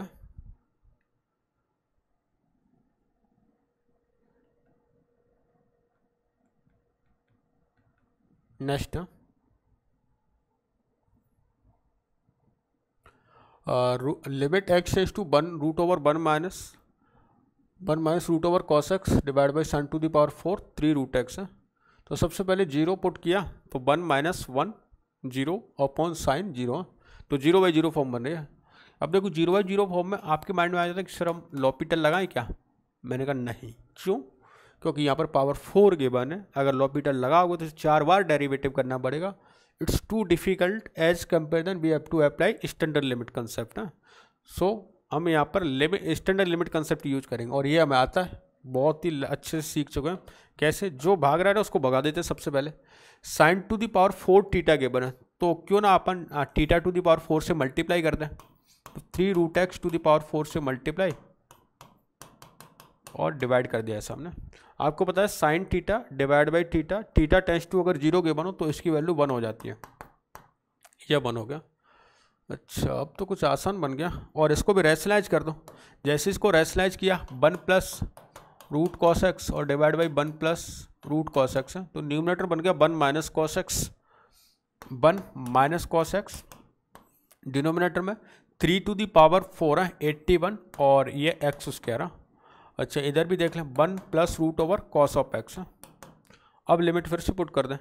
next limit x as to one root over one minus one minus root over cos x divide by sin to the power four three root x है तो सबसे पहले zero put किया तो one minus one zero upon sine zero तो zero by zero form बन रही अब देखो जीरो बाई जीरो फॉर्म में आपके माइंड में आ जाता है कि सर हम लॉपिटल लगाएं क्या मैंने कहा नहीं क्यों क्योंकि यहाँ पर पावर फोर गेबन है अगर लॉपिटल लगाओगे तो चार बार डेरीवेटिव करना पड़ेगा it's too difficult as compare than we have to apply standard limit concept so हम यहाँ पर limit standard limit concept use करेंगे और ये हमें आता है बहुत ही अच्छे से सीख चुके हैं कैसे जो भाग रहा है ना उसको भगा देते हैं सबसे पहले sine to the power four theta के बने तो क्यों ना अपन theta to the power four से मल्टीप्लाई कर दें तो three root x to the power four से मल्टीप्लाई और डिवाइड कर दिया ऐसा हमने आपको पता है sine theta divide by theta theta tends to अगर जीरो के बनो तो इसकी वैल्यू वन हो जाती है यह वन हो गया अच्छा अब तो कुछ आसान बन गया और इसको भी रेसलाइज कर दो जैसे इसको रेसलाइज किया one plus root cos x और divide by one plus root cos x है तो न्यूमिनेटर बन गया one minus cos x one minus cos x denominator में three to the power four है एट्टी वन और ये एक्स स्क्वायर है अच्छा इधर भी देख लें one plus root over cos of x है अब लिमिट फिर से पुट कर दें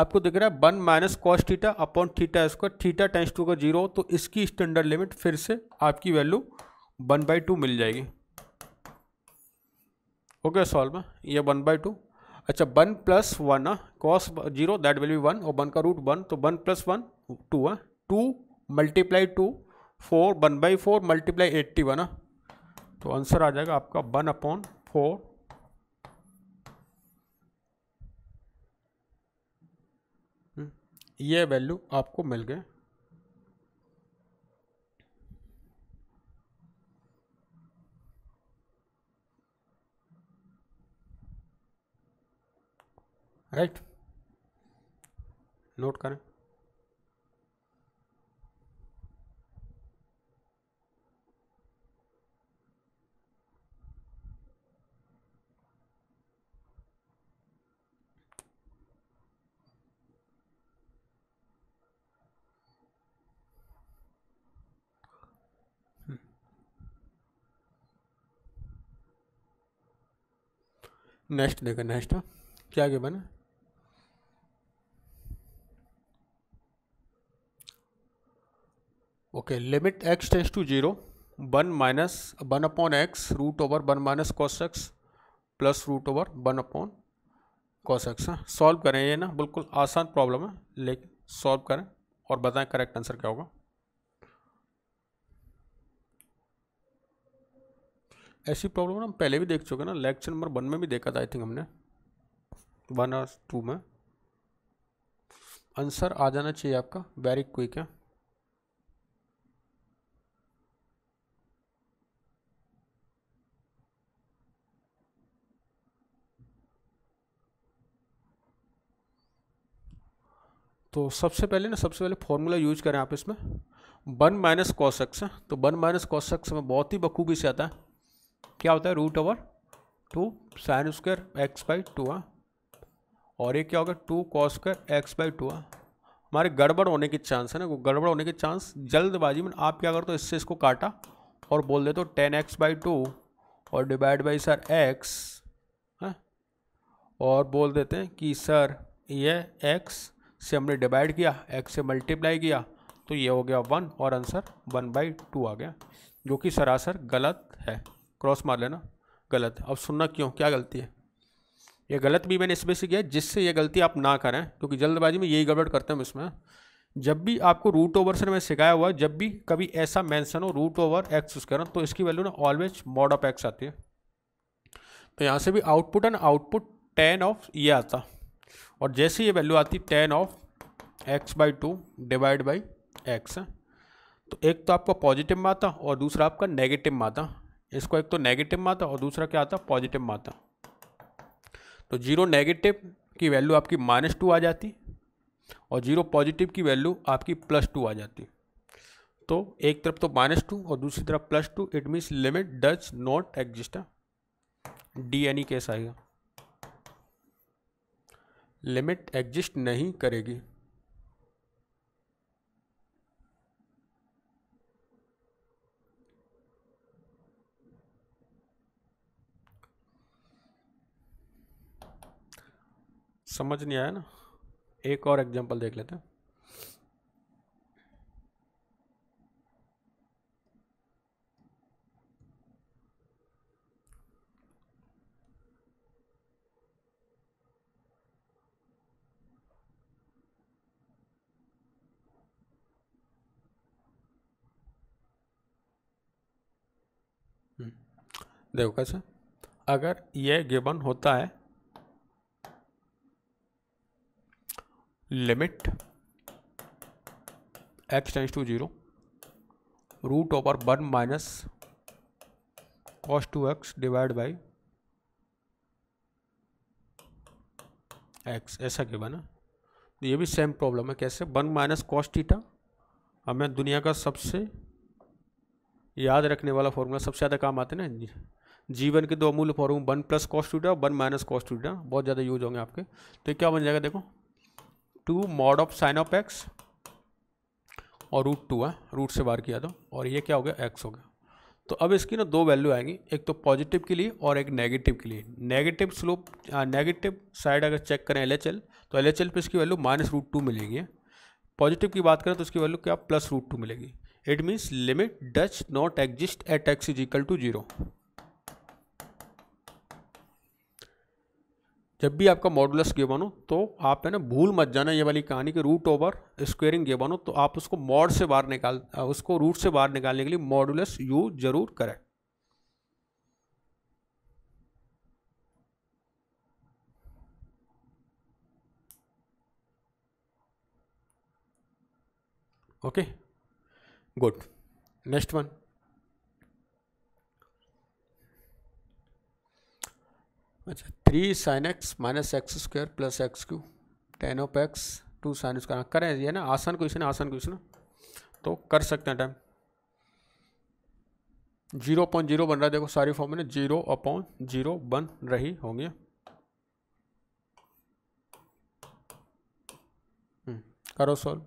आपको दिख रहा है one minus cos theta upon theta square theta times to का जीरो तो इसकी स्टैंडर्ड लिमिट फिर से आपकी वैल्यू वन बाई टू मिल जाएगी ओके सॉल्व ये वन बाई टू अच्छा one plus one cos zero that will be one और वन का रूट वन तो वन प्लस वन टू है two multiply two four one by four multiply eighty one तो answer आ जाएगा आपका वन अपॉन फोर ये वैल्यू आपको मिल गए राइट नोट करें नेक्स्ट देखा नेक्स्ट क्या आगे बना okay limit x tends to zero one minus one upon x root over one minus cos x plus root over one upon cos x solve करें ये ना बिल्कुल आसान प्रॉब्लम है लेकिन सॉल्व करें और बताएं करेक्ट आंसर क्या होगा ऐसी प्रॉब्लम हम पहले भी देख चुके ना लेक्चर नंबर वन में भी देखा था आई थिंक हमने वन और टू में आंसर आ जाना चाहिए आपका वेरी क्विक है तो सबसे पहले ना सबसे पहले फॉर्मूला यूज करें आप इसमें वन माइनस कॉशक्स तो वन माइनस कॉशक्स में बहुत ही बखूबी से आता है क्या होता है root over two sine square x by two आ और ये क्या होगा two cos square x by two आ हमारे गड़बड़ होने के चांस है ना वो गड़बड़ होने के चांस जल्दबाजी में आप क्या करते हो तो इससे इसको काटा और बोल देते हो टेन एक्स बाई टू और डिवाइड बाई सर एक्स है और बोल देते हैं कि सर ये एक्स से हमने डिवाइड किया एक्स से मल्टीप्लाई किया तो ये हो गया वन और आंसर वन बाई टू आ गया जो कि सरासर गलत है क्रॉस मार लेना गलत अब सुनना क्यों क्या गलती है ये गलत भी मैंने इसमें से किया जिससे ये गलती आप ना करें क्योंकि जल्दबाजी में यही गड़बड़ करते हैं इसमें जब भी आपको रूट ओवर से मैं सिखाया हुआ जब भी कभी ऐसा मैंसन हो रूट ओवर एक्स उस करें तो इसकी वैल्यू ना ऑलवेज मॉड ऑफ एक्स आती है तो यहाँ से भी output and output tan of ये आता और जैसे ये वैल्यू आती tan of x by two divide by x तो एक तो आपका पॉजिटिव माता और दूसरा आपका नेगेटिव माता इसको एक तो नेगेटिव माता और दूसरा क्या आता पॉजिटिव माता तो जीरो नेगेटिव की वैल्यू आपकी माइनस टू आ जाती और जीरो पॉजिटिव की वैल्यू आपकी प्लस टू आ जाती तो एक तरफ तो माइनस टू और दूसरी तरफ plus two it means limit does not exist डी एनी केस आएगा लिमिट एग्जिस्ट नहीं करेगी समझ नहीं आया ना एक और एग्जांपल देख लेते हैं देखो कैसे अगर ये गिवन होता है limit x tends to zero root over one minus cos two x divide by x ऐसा गिवन है तो ये भी सेम प्रॉब्लम है कैसे वन माइनस कॉस टीटा हमें दुनिया का सबसे याद रखने वाला फॉर्मूला सबसे ज़्यादा काम आते हैं ना जी के दो अमूल्य form one plus cos two theta one minus cos two theta बहुत ज़्यादा यूज होंगे आपके तो क्या बन जाएगा देखो two mod of sine of x और रूट टू है रूट से बाहर किया तो और ये क्या हो गया एक्स हो गया तो अब इसकी ना दो वैल्यू आएंगी एक तो पॉजिटिव के लिए और एक नेगेटिव के लिए नेगेटिव स्लोप नेगेटिव साइड अगर चेक करें एल तो एल पे इसकी वैल्यू माइनस रूट टू मिलेगी पॉजिटिव की बात करें तो इसकी वैल्यू क्या प्लस रूट टू मिलेगी it means limit does not exist at x is equal to zero जब भी आपका मॉडुलस गिवन हो तो आप है ना भूल मत जाना ये वाली कहानी कि रूट ओवर स्क्वेयरिंग गिवन हो तो आप उसको मॉड से बाहर निकाल उसको रूट से बाहर निकालने के लिए मॉडुलस यू जरूर करें ओके गुड नेक्स्ट वन अच्छा three sine x minus x square plus x cube tan of x two sine square करें ये ना आसान क्वेश्चन आसान क्वेश्चन तो कर सकते हैं टाइम जीरो अपॉइंट जीरो बन रहा है देखो सारी फॉर्म में जीरो अपॉन जीरो बन रही होंगी हम्म, करो सॉल्व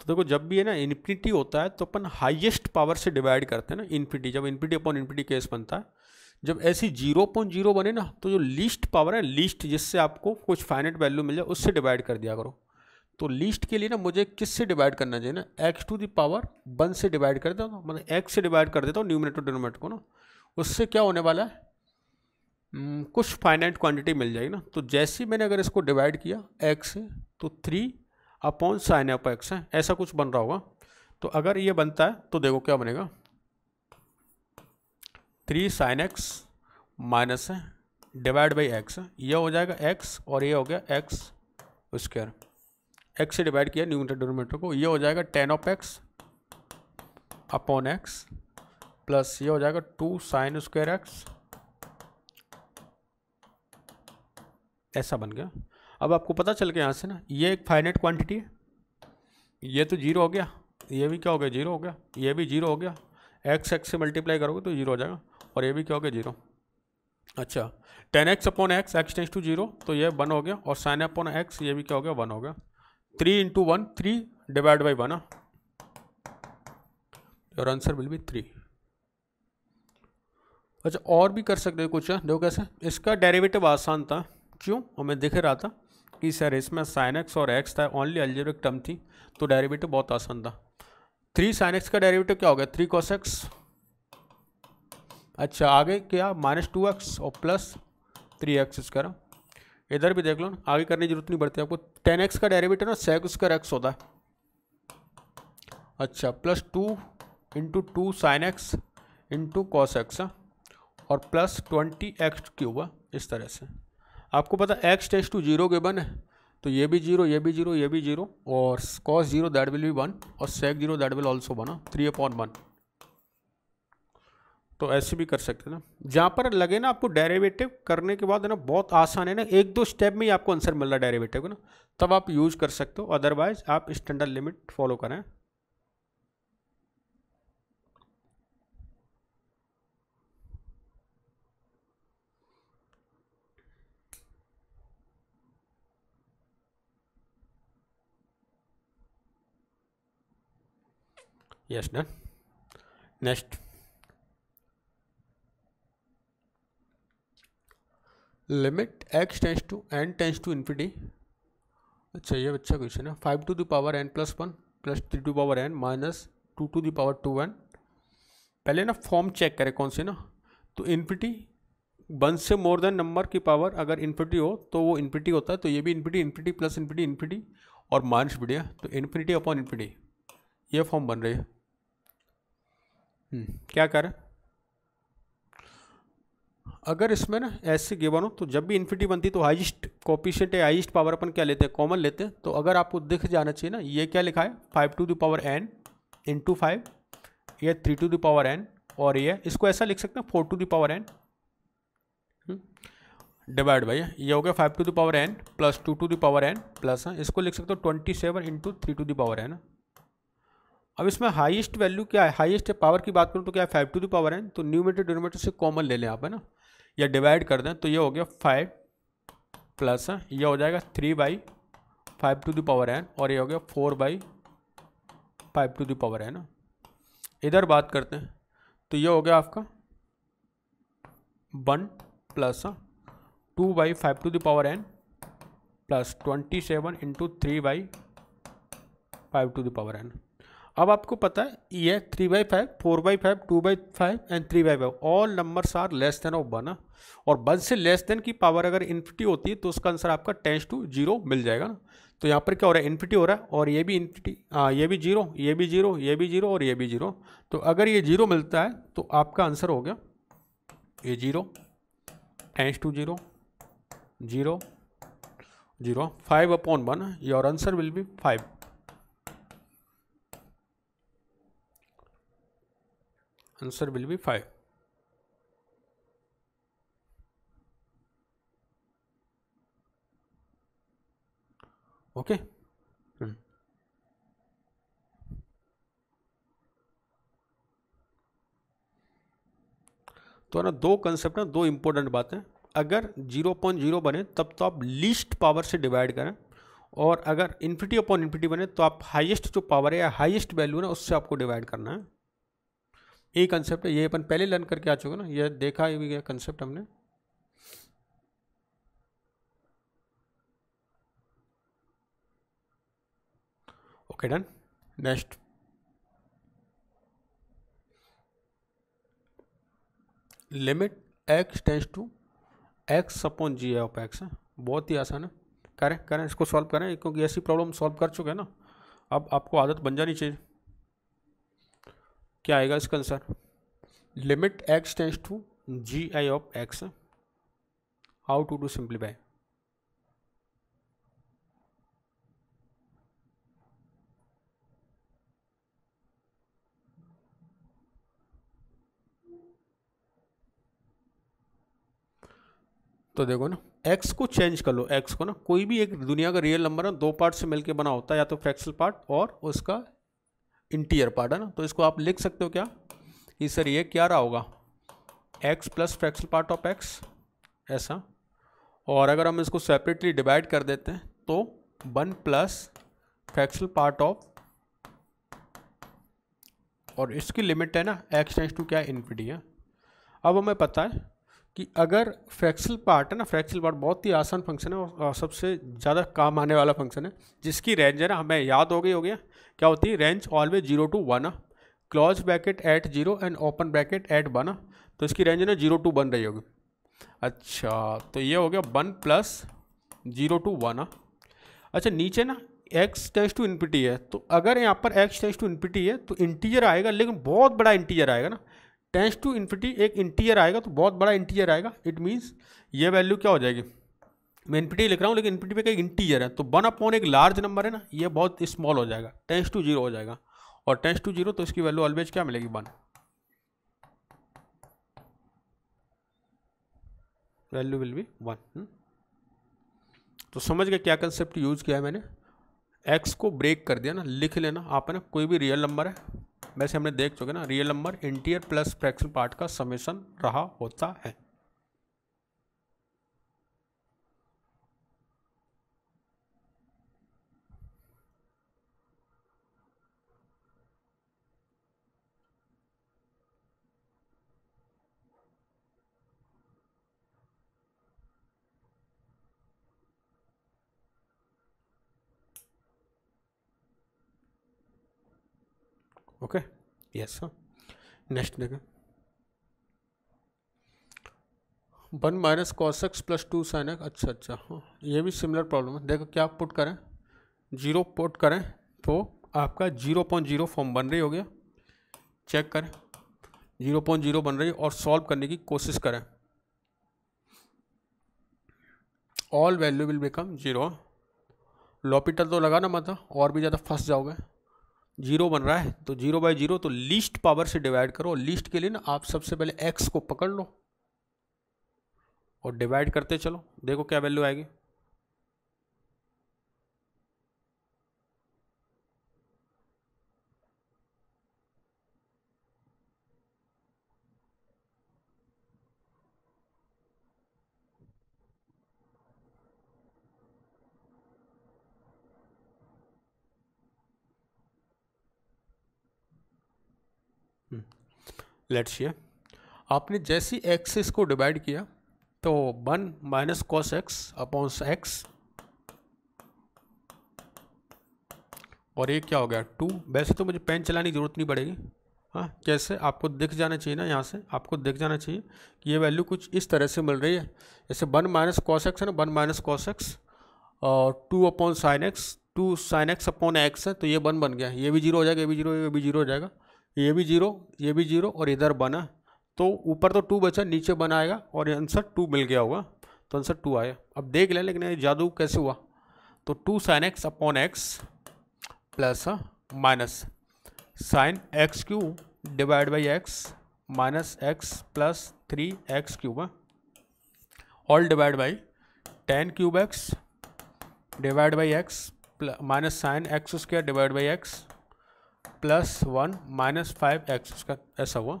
तो देखो जब भी है ना इन्फिनिटी होता है तो अपन हाईएस्ट पावर से डिवाइड करते हैं ना इन्फिनिटी जब इन्फिनिटी अपॉन इन्फिनिटी केस बनता है जब ऐसी जीरो पॉइंट जीरो बने ना तो जो लीस्ट पावर है लीस्ट जिससे आपको कुछ फाइनेट वैल्यू मिल जाए उससे डिवाइड कर दिया करो तो लीस्ट के लिए ना मुझे किस से डिवाइड करना चाहिए ना x to the power one से डिवाइड कर देता हूँ मतलब एक्स से डिवाइड कर देता हूँ न्यूमिनेटर डिनोमेटर को ना उससे क्या होने वाला है हम्म, कुछ फाइनेट क्वान्टिटी मिल जाएगी ना तो जैसे मैंने अगर इसको डिवाइड किया एक्स से तो three upon sine of x है ऐसा कुछ बन रहा होगा तो अगर ये बनता है तो देखो क्या बनेगा थ्री साइन एक्स माइनस है डिवाइड बाई एक्स यह हो जाएगा एक्स और ये हो गया एक्स स्क्वायर एक्स से डिवाइड किया न्यूमेटर डिनोमीटर को ये हो जाएगा tan of x upon x plus ये हो जाएगा टू साइन स्क्वायर एक्स ऐसा बन गया अब आपको पता चल गया यहाँ से ना ये एक फाइनेट क्वांटिटी है ये तो जीरो हो गया ये भी क्या हो गया जीरो हो गया ये भी जीरो हो गया एक्स एक्स से मल्टीप्लाई करोगे तो जीरो हो जाएगा और ये भी क्या हो गया जीरो अच्छा tan x upon x x tends to zero तो ये वन हो गया और साइन अपॉन एक्स ये भी क्या हो गया वन हो गया three into one three divide by one और आंसर विल बी थ्री अच्छा और भी कर सकते हो कुछ हाँ, देखो कैसे इसका डेरिवेटिव आसान था क्यों हमें दिख रहा था कि सर इसमें साइन एक्स और एक्स था ओनली अल्जेब्रिक टर्म थी तो डेरिवेटिव बहुत आसान था थ्री साइन एक्स का डेरिवेटिव क्या हो गया थ्री कॉस एक्स अच्छा आगे क्या माइनस टू एक्स और प्लस थ्री एक्स स्क्वायर इधर भी देख लो ना आगे करने की जरूरत नहीं पड़ती आपको टेन एक्स का डेरिवेटिव ना सेक स्क्वायर एक्स होता है अच्छा plus two into two sine x into cos x और प्लस ट्वेंटी एक्स क्यूब इस तरह से आपको पता एक्स टेस्ट टू जीरो के बन है तो ये भी जीरो ये भी जीरो ये भी जीरो और कॉस जीरो दैट विल भी वन और sec zero that will also बना थ्री अपॉन वन तो ऐसे भी कर सकते ना जहाँ पर लगे ना आपको डेरिवेटिव करने के बाद है ना बहुत आसान है ना एक दो स्टेप में ही आपको आंसर मिल रहा है डेरेवेटिव का ना तब आप यूज़ कर सकते हो अदरवाइज आप स्टैंडर्ड लिमिट फॉलो करें yes done next limit x tends to n tends to infinity अच्छा ये अच्छा क्वेश्चन है five to the power n plus one plus three to power n minus two to the power two n पहले ना form check करें कौन से ना तो इन्फिटी वन से मोर देन नंबर की पावर अगर इन्फिटी हो तो वो इन्फिटी होता है तो ये भी infinity infinity plus infinity infinity और माइनस बढ़िया तो इन्फिनिटी अपॉन इन्फिटी ये फॉर्म बन रही है हम्म, क्या कर अगर इसमें ना ऐसे गिवन हो तो जब भी इन्फिटी बनती तो हाईएस्ट कॉपिशेंट या हाईएस्ट पावर अपन क्या लेते हैं कॉमन लेते हैं तो अगर आपको दिख जाना चाहिए ना ये क्या लिखा है five to the power n into five ये three to the power n और ये इसको ऐसा लिख सकते हैं four to the power n divide by ये हो गया five to the power n plus two to the power n plus इसको लिख सकते हो twenty seven into three to the power n अब इसमें हाईएस्ट वैल्यू क्या है हाईएस्ट पावर की बात करूँ तो क्या है फाइव टू द पावर है तो न्यूमीटर डिनोमेटर से कॉमन ले लें आप है ना या डिवाइड कर दें तो ये हो गया फाइव प्लस ये हो जाएगा three by five to the power n और ये हो गया four by five to the power है ना इधर बात करते हैं तो ये हो गया आपका one plus two by five to the power n plus twenty seven into three by five to the power n अब आपको पता है ये three by five four by five two by five and three by five all numbers are less than of one और one से less than की power अगर infinity होती है तो उसका आंसर आपका टेंस टू जीरो मिल जाएगा ना तो यहाँ पर क्या हो रहा है इन्फिटी हो रहा है और ये भी इन्फिटी हाँ ये भी जीरो ये भी जीरो ये भी जीरो और ये भी जीरो तो अगर ये जीरो मिलता है तो आपका आंसर हो गया ये zero tends to zero zero zero five upon one your answer will be five answer will be 5 okay hmm. तो ना दो कंसेप्ट ना दो इंपॉर्टेंट बातें अगर 0.0 बने तब तो आप लीस्ट पावर से डिवाइड करें और अगर इन्फिटी अपॉन इन्फिटी बने तो आप हाईएस्ट जो पावर है या हाईएस्ट वैल्यू है उससे आपको डिवाइड करना है ये कंसेप्ट है ये अपन पहले लर्न करके आ चुके ना ये देखा ही गया कंसेप्ट हमने okay done next limit x tends to x upon G of x है बहुत ही आसान है करें करें इसको सॉल्व करें क्योंकि ऐसी प्रॉब्लम सॉल्व कर चुके हैं ना अब आपको आदत बन जानी चाहिए क्या आएगा इसका answer limit x tends to G I of x how to do simplify तो देखो ना x को चेंज कर लो x को ना कोई भी एक दुनिया का रियल नंबर है दो पार्ट से मिलके बना होता है या तो फ्रैक्शनल पार्ट और उसका पार्ट है ना तो इसको आप लिख सकते हो क्या कि सर ये क्या रहा होगा x plus fraction part of x ऐसा और अगर हम इसको सेपरेटली डिवाइड कर देते हैं तो one plus fraction part of और इसकी लिमिट है ना एक्स टेंस टू क्या इन्फिटी है अब हमें पता है कि अगर फ्रैक्शनल पार्ट है ना फ्रैक्शनल पार्ट बहुत ही आसान फंक्शन है और सबसे ज़्यादा काम आने वाला फंक्शन है जिसकी रेंज है ना हमें याद हो गई हो गया क्या होती है range always zero to one close bracket at zero and open bracket at one तो इसकी रेंज है ना जीरो टू वन रही होगी अच्छा तो ये हो गया one plus zero to one अच्छा नीचे ना एक्स टेस्ट टू इनपिटी है तो अगर यहाँ पर एक्स टेस्ट टू इनपिटी है तो इंटीजर आएगा लेकिन बहुत बड़ा इंटीजर आएगा ना टेंस टू इन्फिटी एक इंटीरियर आएगा तो बहुत बड़ा इंटीरियर आएगा इट मीन्स ये वैल्यू क्या हो जाएगी मैं इन्फिटी लिख रहा हूँ लेकिन इन्फिटी पे एक इंटीरियर है तो वन अपॉन एक लार्ज नंबर है ना ये बहुत स्मॉल हो जाएगा टेंस टू जीरो हो जाएगा और टेंस टू जीरो तो इसकी वैल्यू ऑलवेज क्या मिलेगी one value will be one तो समझ गए क्या कंसेप्ट यूज़ किया है मैंने एक्स को ब्रेक कर दिया ना लिख लेना आपने कोई भी रियल नंबर है वैसे हमने देख चुके ना real number interior plus fraction part का समेशन रहा होता है ओके यस नेक्स्ट देखें one minus cos x plus two sine x अच्छा अच्छा हाँ ये भी सिमिलर प्रॉब्लम है देखो क्या पुट करें जीरो पुट करें तो आपका जीरो पॉइंट जीरो फॉर्म बन रही हो गया चेक करें जीरो पॉइंट जीरो बन रही है और सॉल्व करने की कोशिश करें all value will become zero L'Hopital तो लगा ना मत और भी ज़्यादा फंस जाओगे जीरो बन रहा है तो जीरो बाय जीरो तो लीस्ट पावर से डिवाइड करो लीस्ट के लिए ना आप सबसे पहले एक्स को पकड़ लो और डिवाइड करते चलो देखो क्या वैल्यू आएगी लेट्स ये आपने जैसी एक्स इसको डिवाइड किया तो one minus cos x upon x और ये क्या हो गया टू वैसे तो मुझे पेन चलाने की ज़रूरत नहीं पड़ेगी हाँ कैसे आपको दिख जाना चाहिए ना यहाँ से आपको दिख जाना चाहिए कि ये वैल्यू कुछ इस तरह से मिल रही है जैसे वन माइनस कॉस एक्स है ना वन माइनस कॉस एक्स और two upon sine x two sine x upon x है तो ये वन बन गया ये भी जीरो हो जाएगा ये भी जीरो ये भी जीरो हो जाएगा ये भी जीरो ये भी जीरो और इधर बना तो ऊपर तो टू बचा नीचे बना आएगा और आंसर टू मिल गया होगा तो आंसर टू आया अब देख लें लेकिन जादू कैसे हुआ तो two sine x upon x plus minus sine x cube divide by x minus x plus three x cube all divide by ten cube x divide by x plus minus sine x square divide by x plus one minus five x उसका ऐसा हुआ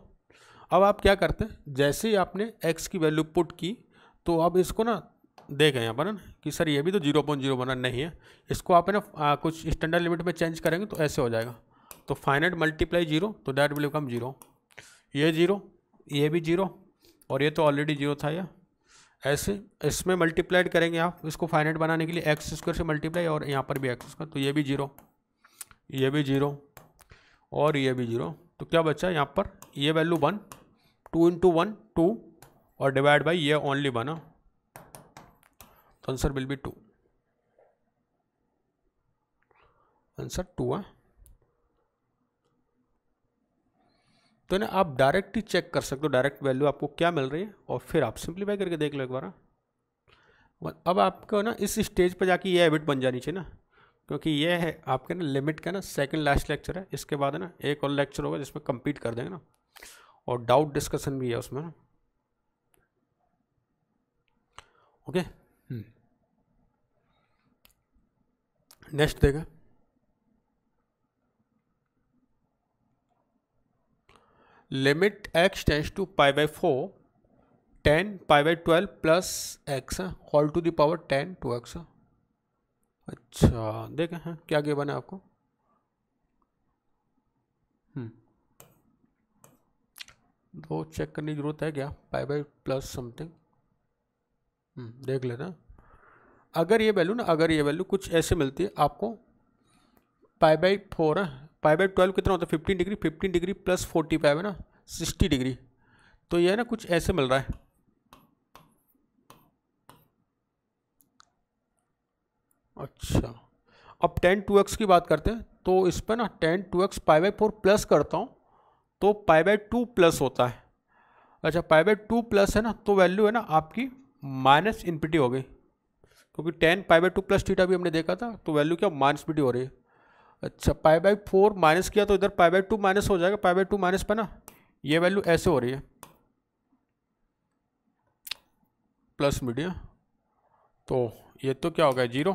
अब आप क्या करते हैं जैसे ही आपने एक्स की वैल्यू पुट की तो अब इसको ना देख यहाँ पर ना कि सर ये भी तो जीरो पॉइंट जीरो बना नहीं है इसको आप ना आ, कुछ स्टैंडर्ड लिमिट में चेंज करेंगे तो ऐसे हो जाएगा तो फाइनेट मल्टीप्लाई जीरो तो डैट विल बिकम जीरो ये जीरो ये भी जीरो और ये तो ऑलरेडी जीरो था यह ऐसे इसमें मल्टीप्लाइड करेंगे आप इसको फाइनेट बनाने के लिए एक्स स्क्वायर से मल्टीप्लाई और यहाँ पर भी एक्स स्क्वायर तो ये भी जीरो ये भी जीरो और ये भी जीरो तो क्या बचा यहाँ पर ये value one two into one two और डिवाइड बाई ये ओनली बना तो answer will be two answer two है तो ना आप डायरेक्ट ही चेक कर सकते हो डायरेक्ट वैल्यू आपको क्या मिल रही है और फिर आप सिंप्लीफाई करके देख लो एक बार अब आपको ना इस स्टेज पर जाके ये हैबिट बन जानी चाहिए ना क्योंकि ये है आपके ना लिमिट का ना सेकंड लास्ट लेक्चर है इसके बाद है ना एक और लेक्चर होगा जिसमें कंप्लीट कर देंगे ना और डाउट डिस्कशन भी है उसमें ना ओके नेक्स्ट देखें limit x tends to pi by four tan pi by twelve plus x whole to the power tan to x अच्छा देखें हैं हाँ, क्या गिवन है आपको हम्म। दो चेक करने की जरूरत है क्या pi by plus something hmm, देख लेना अगर ये वैल्यू ना अगर ये वैल्यू कुछ ऐसे मिलती है आपको पाई बाई फोर है हाँ, पाई बाई ट्वेल्व कितना होता है fifteen degree fifteen degree plus forty five है ना सिक्सटी डिग्री तो ये ना कुछ ऐसे मिल रहा है अच्छा अब टेन टू एक्स की बात करते हैं तो इस पर ना tan to x pi by four plus करता हूँ तो पाई बाई टू प्लस होता है अच्छा पाई बाई टू प्लस है ना तो वैल्यू है ना आपकी माइनस इनपिटी हो गई क्योंकि tan pi by two plus theta भी हमने देखा था तो वैल्यू क्या माइनस पिटी हो रही है अच्छा पाई बाई फोर माइनस किया तो इधर पाई बाई टू माइनस हो जाएगा पाई बाई टू माइनस पर ना ये वैल्यू ऐसे हो रही है प्लस मीडिया तो ये तो क्या हो गया जीरो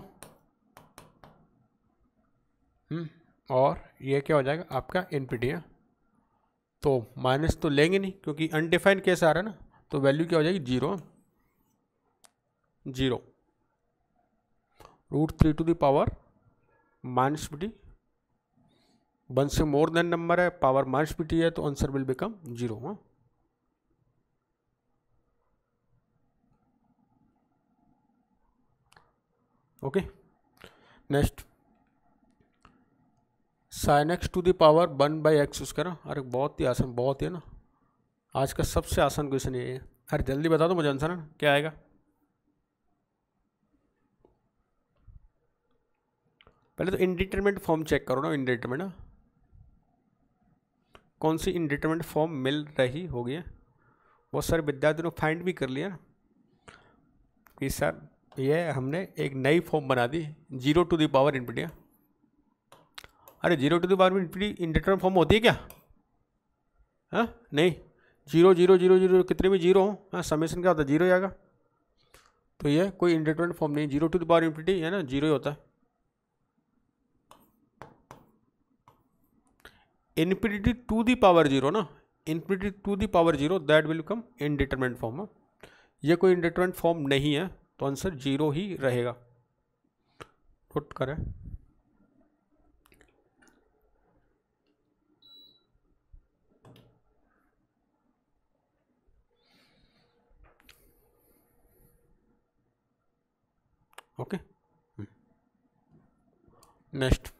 और ये क्या हो जाएगा आपका एन है तो माइनस तो लेंगे नहीं क्योंकि अनडिफाइंड केस आ रहा है ना तो वैल्यू क्या हो जाएगी zero zero root three to the power minus B T one से मोर देन नंबर है पावर माइनस बी टी है तो आंसर विल बिकम जीरो हाँ okay next sine x to the power one by x ना अरे बहुत ही आसान बहुत ही है ना आज का सबसे आसान क्वेश्चन ये है अरे जल्दी बता दो मुझे आंसर है क्या आएगा पहले तो इंडिटरमेंट फॉर्म चेक करो ना ना कौन सी इंडिटरमेंट फॉर्म मिल रही होगी बहुत सारे विद्यार्थियों ने फाइंड भी कर लिया ना कि सर ये हमने एक नई फॉर्म बना दी जीरो टू दावर इनपिटिया अरे जीरो टू द पावर में इन्फिनिटी फॉर्म होती है क्या हाँ नहीं जीरो जीरो जीरो जीरो कितने भी जीरो हो हाँ समेसन क्या होता है जीरो ही आएगा तो ये कोई इंडेटरमेंट फॉर्म नहीं zero to the power infinity है ना जीरो ही होता है infinity to the power zero ना infinity to the power zero that will come indeterminate form ये कोई इनडिटरमेंट फॉर्म नहीं है तो आंसर जीरो ही रहेगा नोट करें okay next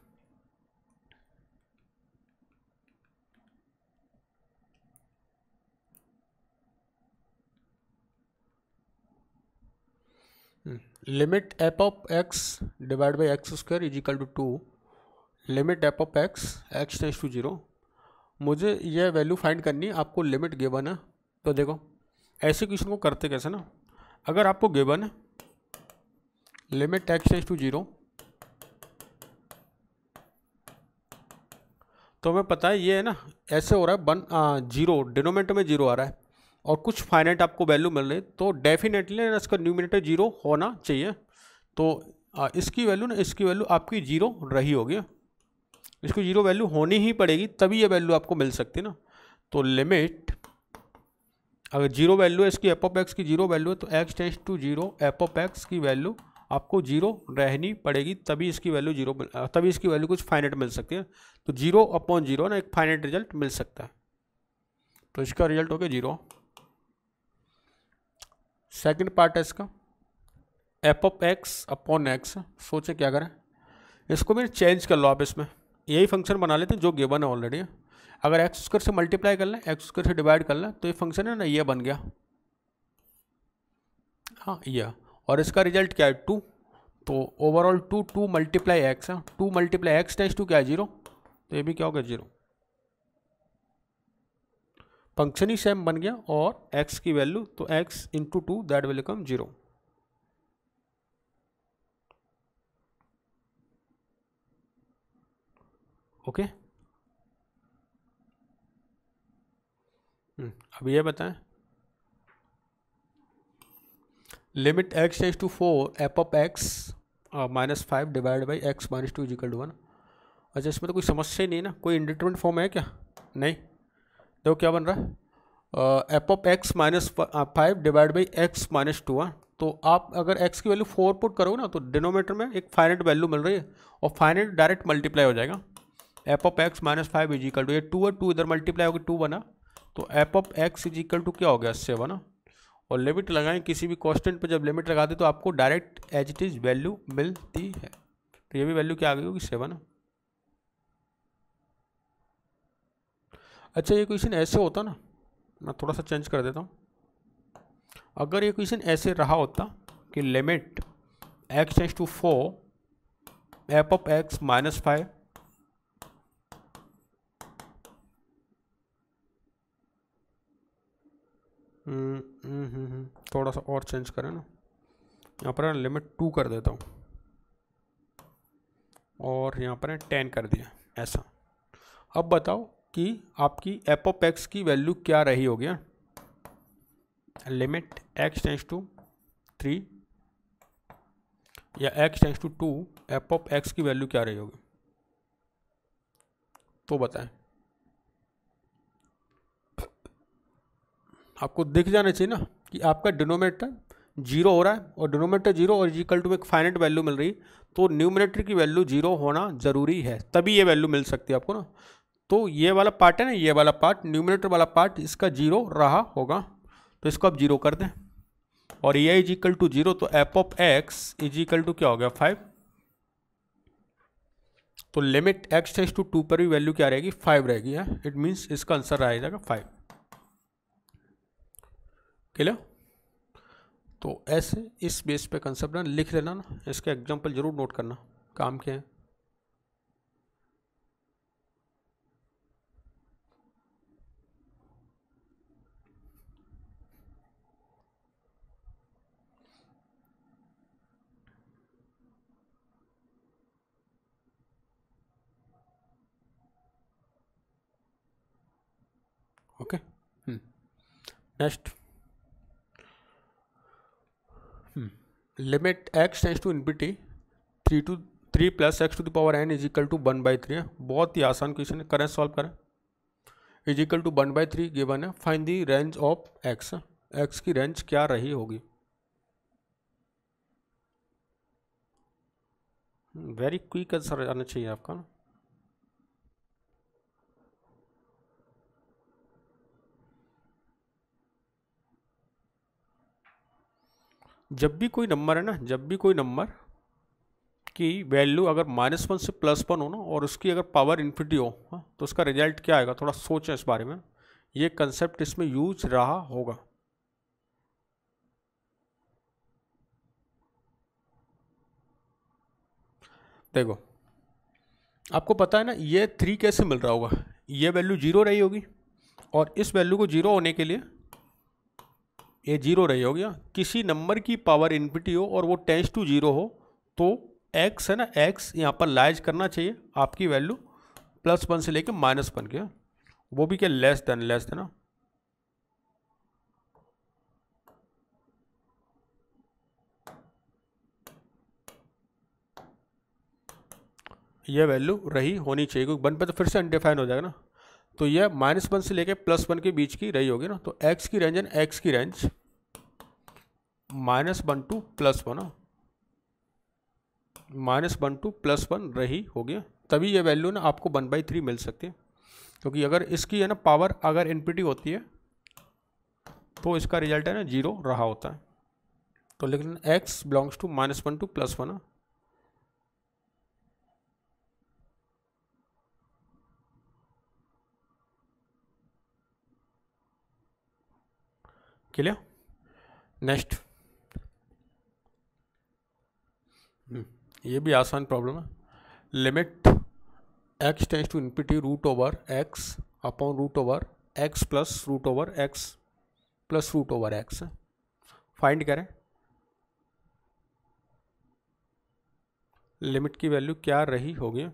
limit f of x divide by x square is equal to two limit f of x x tends to zero मुझे यह वैल्यू फाइंड करनी आपको लिमिट गिवन है तो देखो ऐसे क्वेश्चन को करते कैसे ना अगर आपको गिवन है limit x tends to zero तो हमें पता है ये है ना ऐसे हो रहा है वन जीरो डिनोमेटर में जीरो आ रहा है और कुछ फाइनेट आपको वैल्यू मिल रही है तो डेफिनेटली ना इसका न्यूमिनेटर जीरो होना चाहिए तो आ, इसकी वैल्यू ना इसकी वैल्यू आपकी जीरो रही होगी इसको जीरो वैल्यू होनी ही पड़ेगी तभी ये वैल्यू आपको मिल सकती है ना तो लिमिट अगर जीरो वैल्यू है इसकी एप ऑफ एक्स की जीरो वैल्यू है तो x tends to zero f of x की वैल्यू आपको जीरो रहनी पड़ेगी तभी इसकी वैल्यू जीरो तभी इसकी वैल्यू कुछ फाइनेट मिल सकती है तो जीरो अपॉन जीरो ना एक फाइनेट रिजल्ट मिल सकता है तो इसका रिजल्ट हो गया जीरो सेकंड पार्ट है इसका f of x upon x सोचे क्या करें इसको भी चेंज कर लो आप इसमें यही फंक्शन बना लेते हैं जो गेबन है ऑलरेडी अगर एक्स स्क्र से मल्टीप्लाई कर लें एक्स स्क्र से डिवाइड कर लें तो ये फंक्शन है ना ये बन गया हाँ यह और इसका रिजल्ट क्या है टू तो ओवरऑल हाँ। टू टू मल्टीप्लाई एक्स है two multiply x tends to क्या है जीरो तो ये भी क्या हो गया जीरो फंक्शन ही सेम बन गया और एक्स की वैल्यू तो x into two that will come zero okay hmm, अब ये बताएं limit x as to four f of x minus five divide by x minus two equal to one अच्छा इसमें तो कोई समस्या ही नहीं ना कोई इंडिटर्मेंट फॉर्म है क्या नहीं देखो तो क्या बन रहा है f of x minus five divide by x minus two one तो आप अगर एक्स की वैल्यू फोर पुट करोगे ना तो डिनोमीटर में एक फाइनेट वैल्यू मिल रही है और फाइनेट डायरेक्ट मल्टीप्लाई हो जाएगा f of x minus five equal to ये टू और टू इधर मल्टीप्लाई होगी टू बना तो f of x equal to क्या हो गया सेवन और लिमिट लगाएं किसी भी कॉन्स्टेंट पर जब लिमिट लगा दें तो आपको direct as it is value मिलती है तो ये भी वैल्यू क्या आ गई होगी सेवन अच्छा ये क्वेश्चन ऐसे होता ना मैं थोड़ा सा चेंज कर देता हूँ अगर ये क्वेश्चन ऐसे रहा होता कि limit x tends to four f of x minus five hmm, hmm, hmm, थोड़ा सा और चेंज करें ना यहाँ पर लिमिट टू कर देता हूँ और यहाँ पर टेन कर दिया ऐसा अब बताओ कि आपकी एपोपैक्स की वैल्यू क्या रही होगी limit x tends to three या x tends to two f x की वैल्यू क्या रही होगी तो बताएं आपको दिख जाना चाहिए ना कि आपका डिनोमेटर जीरो हो रहा है और डिनोमेटर जीरो और इजिकल टू में एक फाइनेट वैल्यू मिल रही तो न्यूमिनेटर की वैल्यू जीरो होना ज़रूरी है तभी ये वैल्यू मिल सकती है आपको ना तो ये वाला पार्ट है ना ये वाला पार्ट न्यूमिनेटर वाला पार्ट इसका जीरो रहा होगा तो इसको आप जीरो कर दें और ये इजिकल टू जीरो तो f of x equal to क्या हो गया फाइव तो limit x tends to two पर भी वैल्यू क्या रहेगी फाइव रहेगी हाँ? है इट मीन्स इसका आंसर आ जाएगा फाइव क्लियर तो ऐसे इस बेस पे कंसेप्ट लिख लेना ना इसके एग्जाम्पल ज़रूर नोट करना काम के हैं okay next limit x tends to infinity three to three plus x to the power n equal to one by three है बहुत ही आसान क्वेश्चन है करें सॉल्व करें equal to one by three given है find the range of x x की रेंज क्या रही होगी वेरी क्विक आंसर आना चाहिए आपका ना जब भी कोई नंबर है ना जब भी कोई नंबर की वैल्यू अगर माइनस वन से प्लस वन हो ना और उसकी अगर पावर इन्फिटी हो हा? तो उसका रिजल्ट क्या आएगा थोड़ा सोचें इस बारे में ये कंसेप्ट इसमें यूज रहा होगा देखो आपको पता है ना ये थ्री कैसे मिल रहा होगा ये वैल्यू जीरो रही होगी और इस वैल्यू को जीरो होने के लिए ये जीरो रही होगी हाँ। किसी नंबर की पावर इनपिटी हो और वो टेंस टू जीरो हो तो एक्स है ना एक्स यहाँ पर लाइज करना चाहिए आपकी वैल्यू प्लस वन से लेके माइनस वन के हाँ। वो भी क्या लेस देन लेस देन ना हाँ। यह वैल्यू रही होनी चाहिए क्योंकि वन पे तो फिर से अनडिफाइन हो जाएगा ना तो यह माइनस वन से लेकर प्लस वन के बीच की रही होगी ना तो एक्स की रेंज एंड एक्स की range minus one to plus one हाँ। Minus one to plus one रही होगी हाँ। तभी ये वैल्यू ना आपको वन बाई थ्री मिल सकती है क्योंकि अगर इसकी है ना पावर अगर इनपिटी होती है तो इसका रिजल्ट है ना जीरो रहा होता है तो लेकिन x belongs to minus one to plus one हाँ। Clear next hmm. ये भी आसान प्रॉब्लम है limit x tends to infinity root over x upon root over x plus root over x plus root over x find करें limit की value क्या रही होगी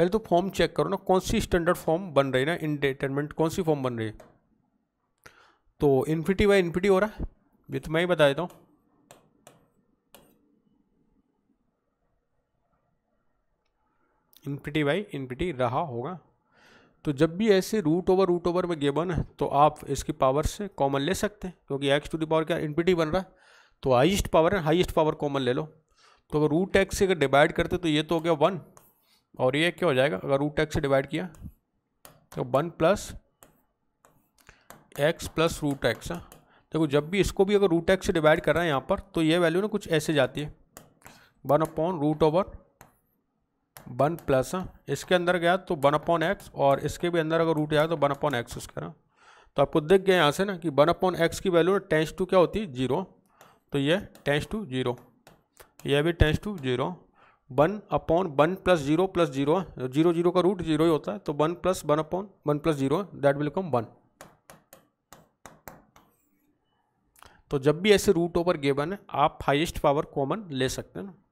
पहले तो फॉर्म चेक करो ना कौन सी स्टैंडर्ड फॉर्म बन रही है ना इंडेटमेंट कौन सी फॉर्म बन रही है तो इन्फिटी बाई इन्फिटी हो रहा है ये तो मैं ही बता देता हूँ इन्फिटी बाई इन्फिटी रहा होगा तो जब भी ऐसे रूट ओवर रूट ओवर में गेबन है तो आप इसकी पावर से कॉमन ले सकते हैं क्योंकि एक्स टू दावर पावर क्या इन्फिटी बन रहा है तो हाइस्ट पावर है हाइस्ट पावर कॉमन ले लो तो अगर रूट एक्स से अगर डिवाइड करते तो ये तो हो गया वन और ये क्या हो जाएगा अगर रूट एक्स से डिवाइड किया तो one plus x plus root x देखो जब भी इसको भी अगर रूट एक्स से डिवाइड कर रहे हैं यहाँ पर तो ये वैल्यू ना कुछ ऐसे जाती है one upon root over one plus इसके अंदर गया तो वन अपॉन एक्स और इसके भी अंदर अगर रूट जाएगा तो वन अपॉन एक्स उसका ना हाँ। तो आपको दिख गया यहाँ से ना कि वन अपॉन एक्स की वैल्यू ना टेंस टू क्या होती है जीरो तो ये टेंस टू जीरो यह भी tends to zero one upon one plus zero plus zero zero zero का रूट जीरो ही होता है तो one plus one upon one plus zero that will come one तो जब भी ऐसे रूट ओवर गेवन है आप हाईएस्ट पावर कॉमन ले सकते हैं ना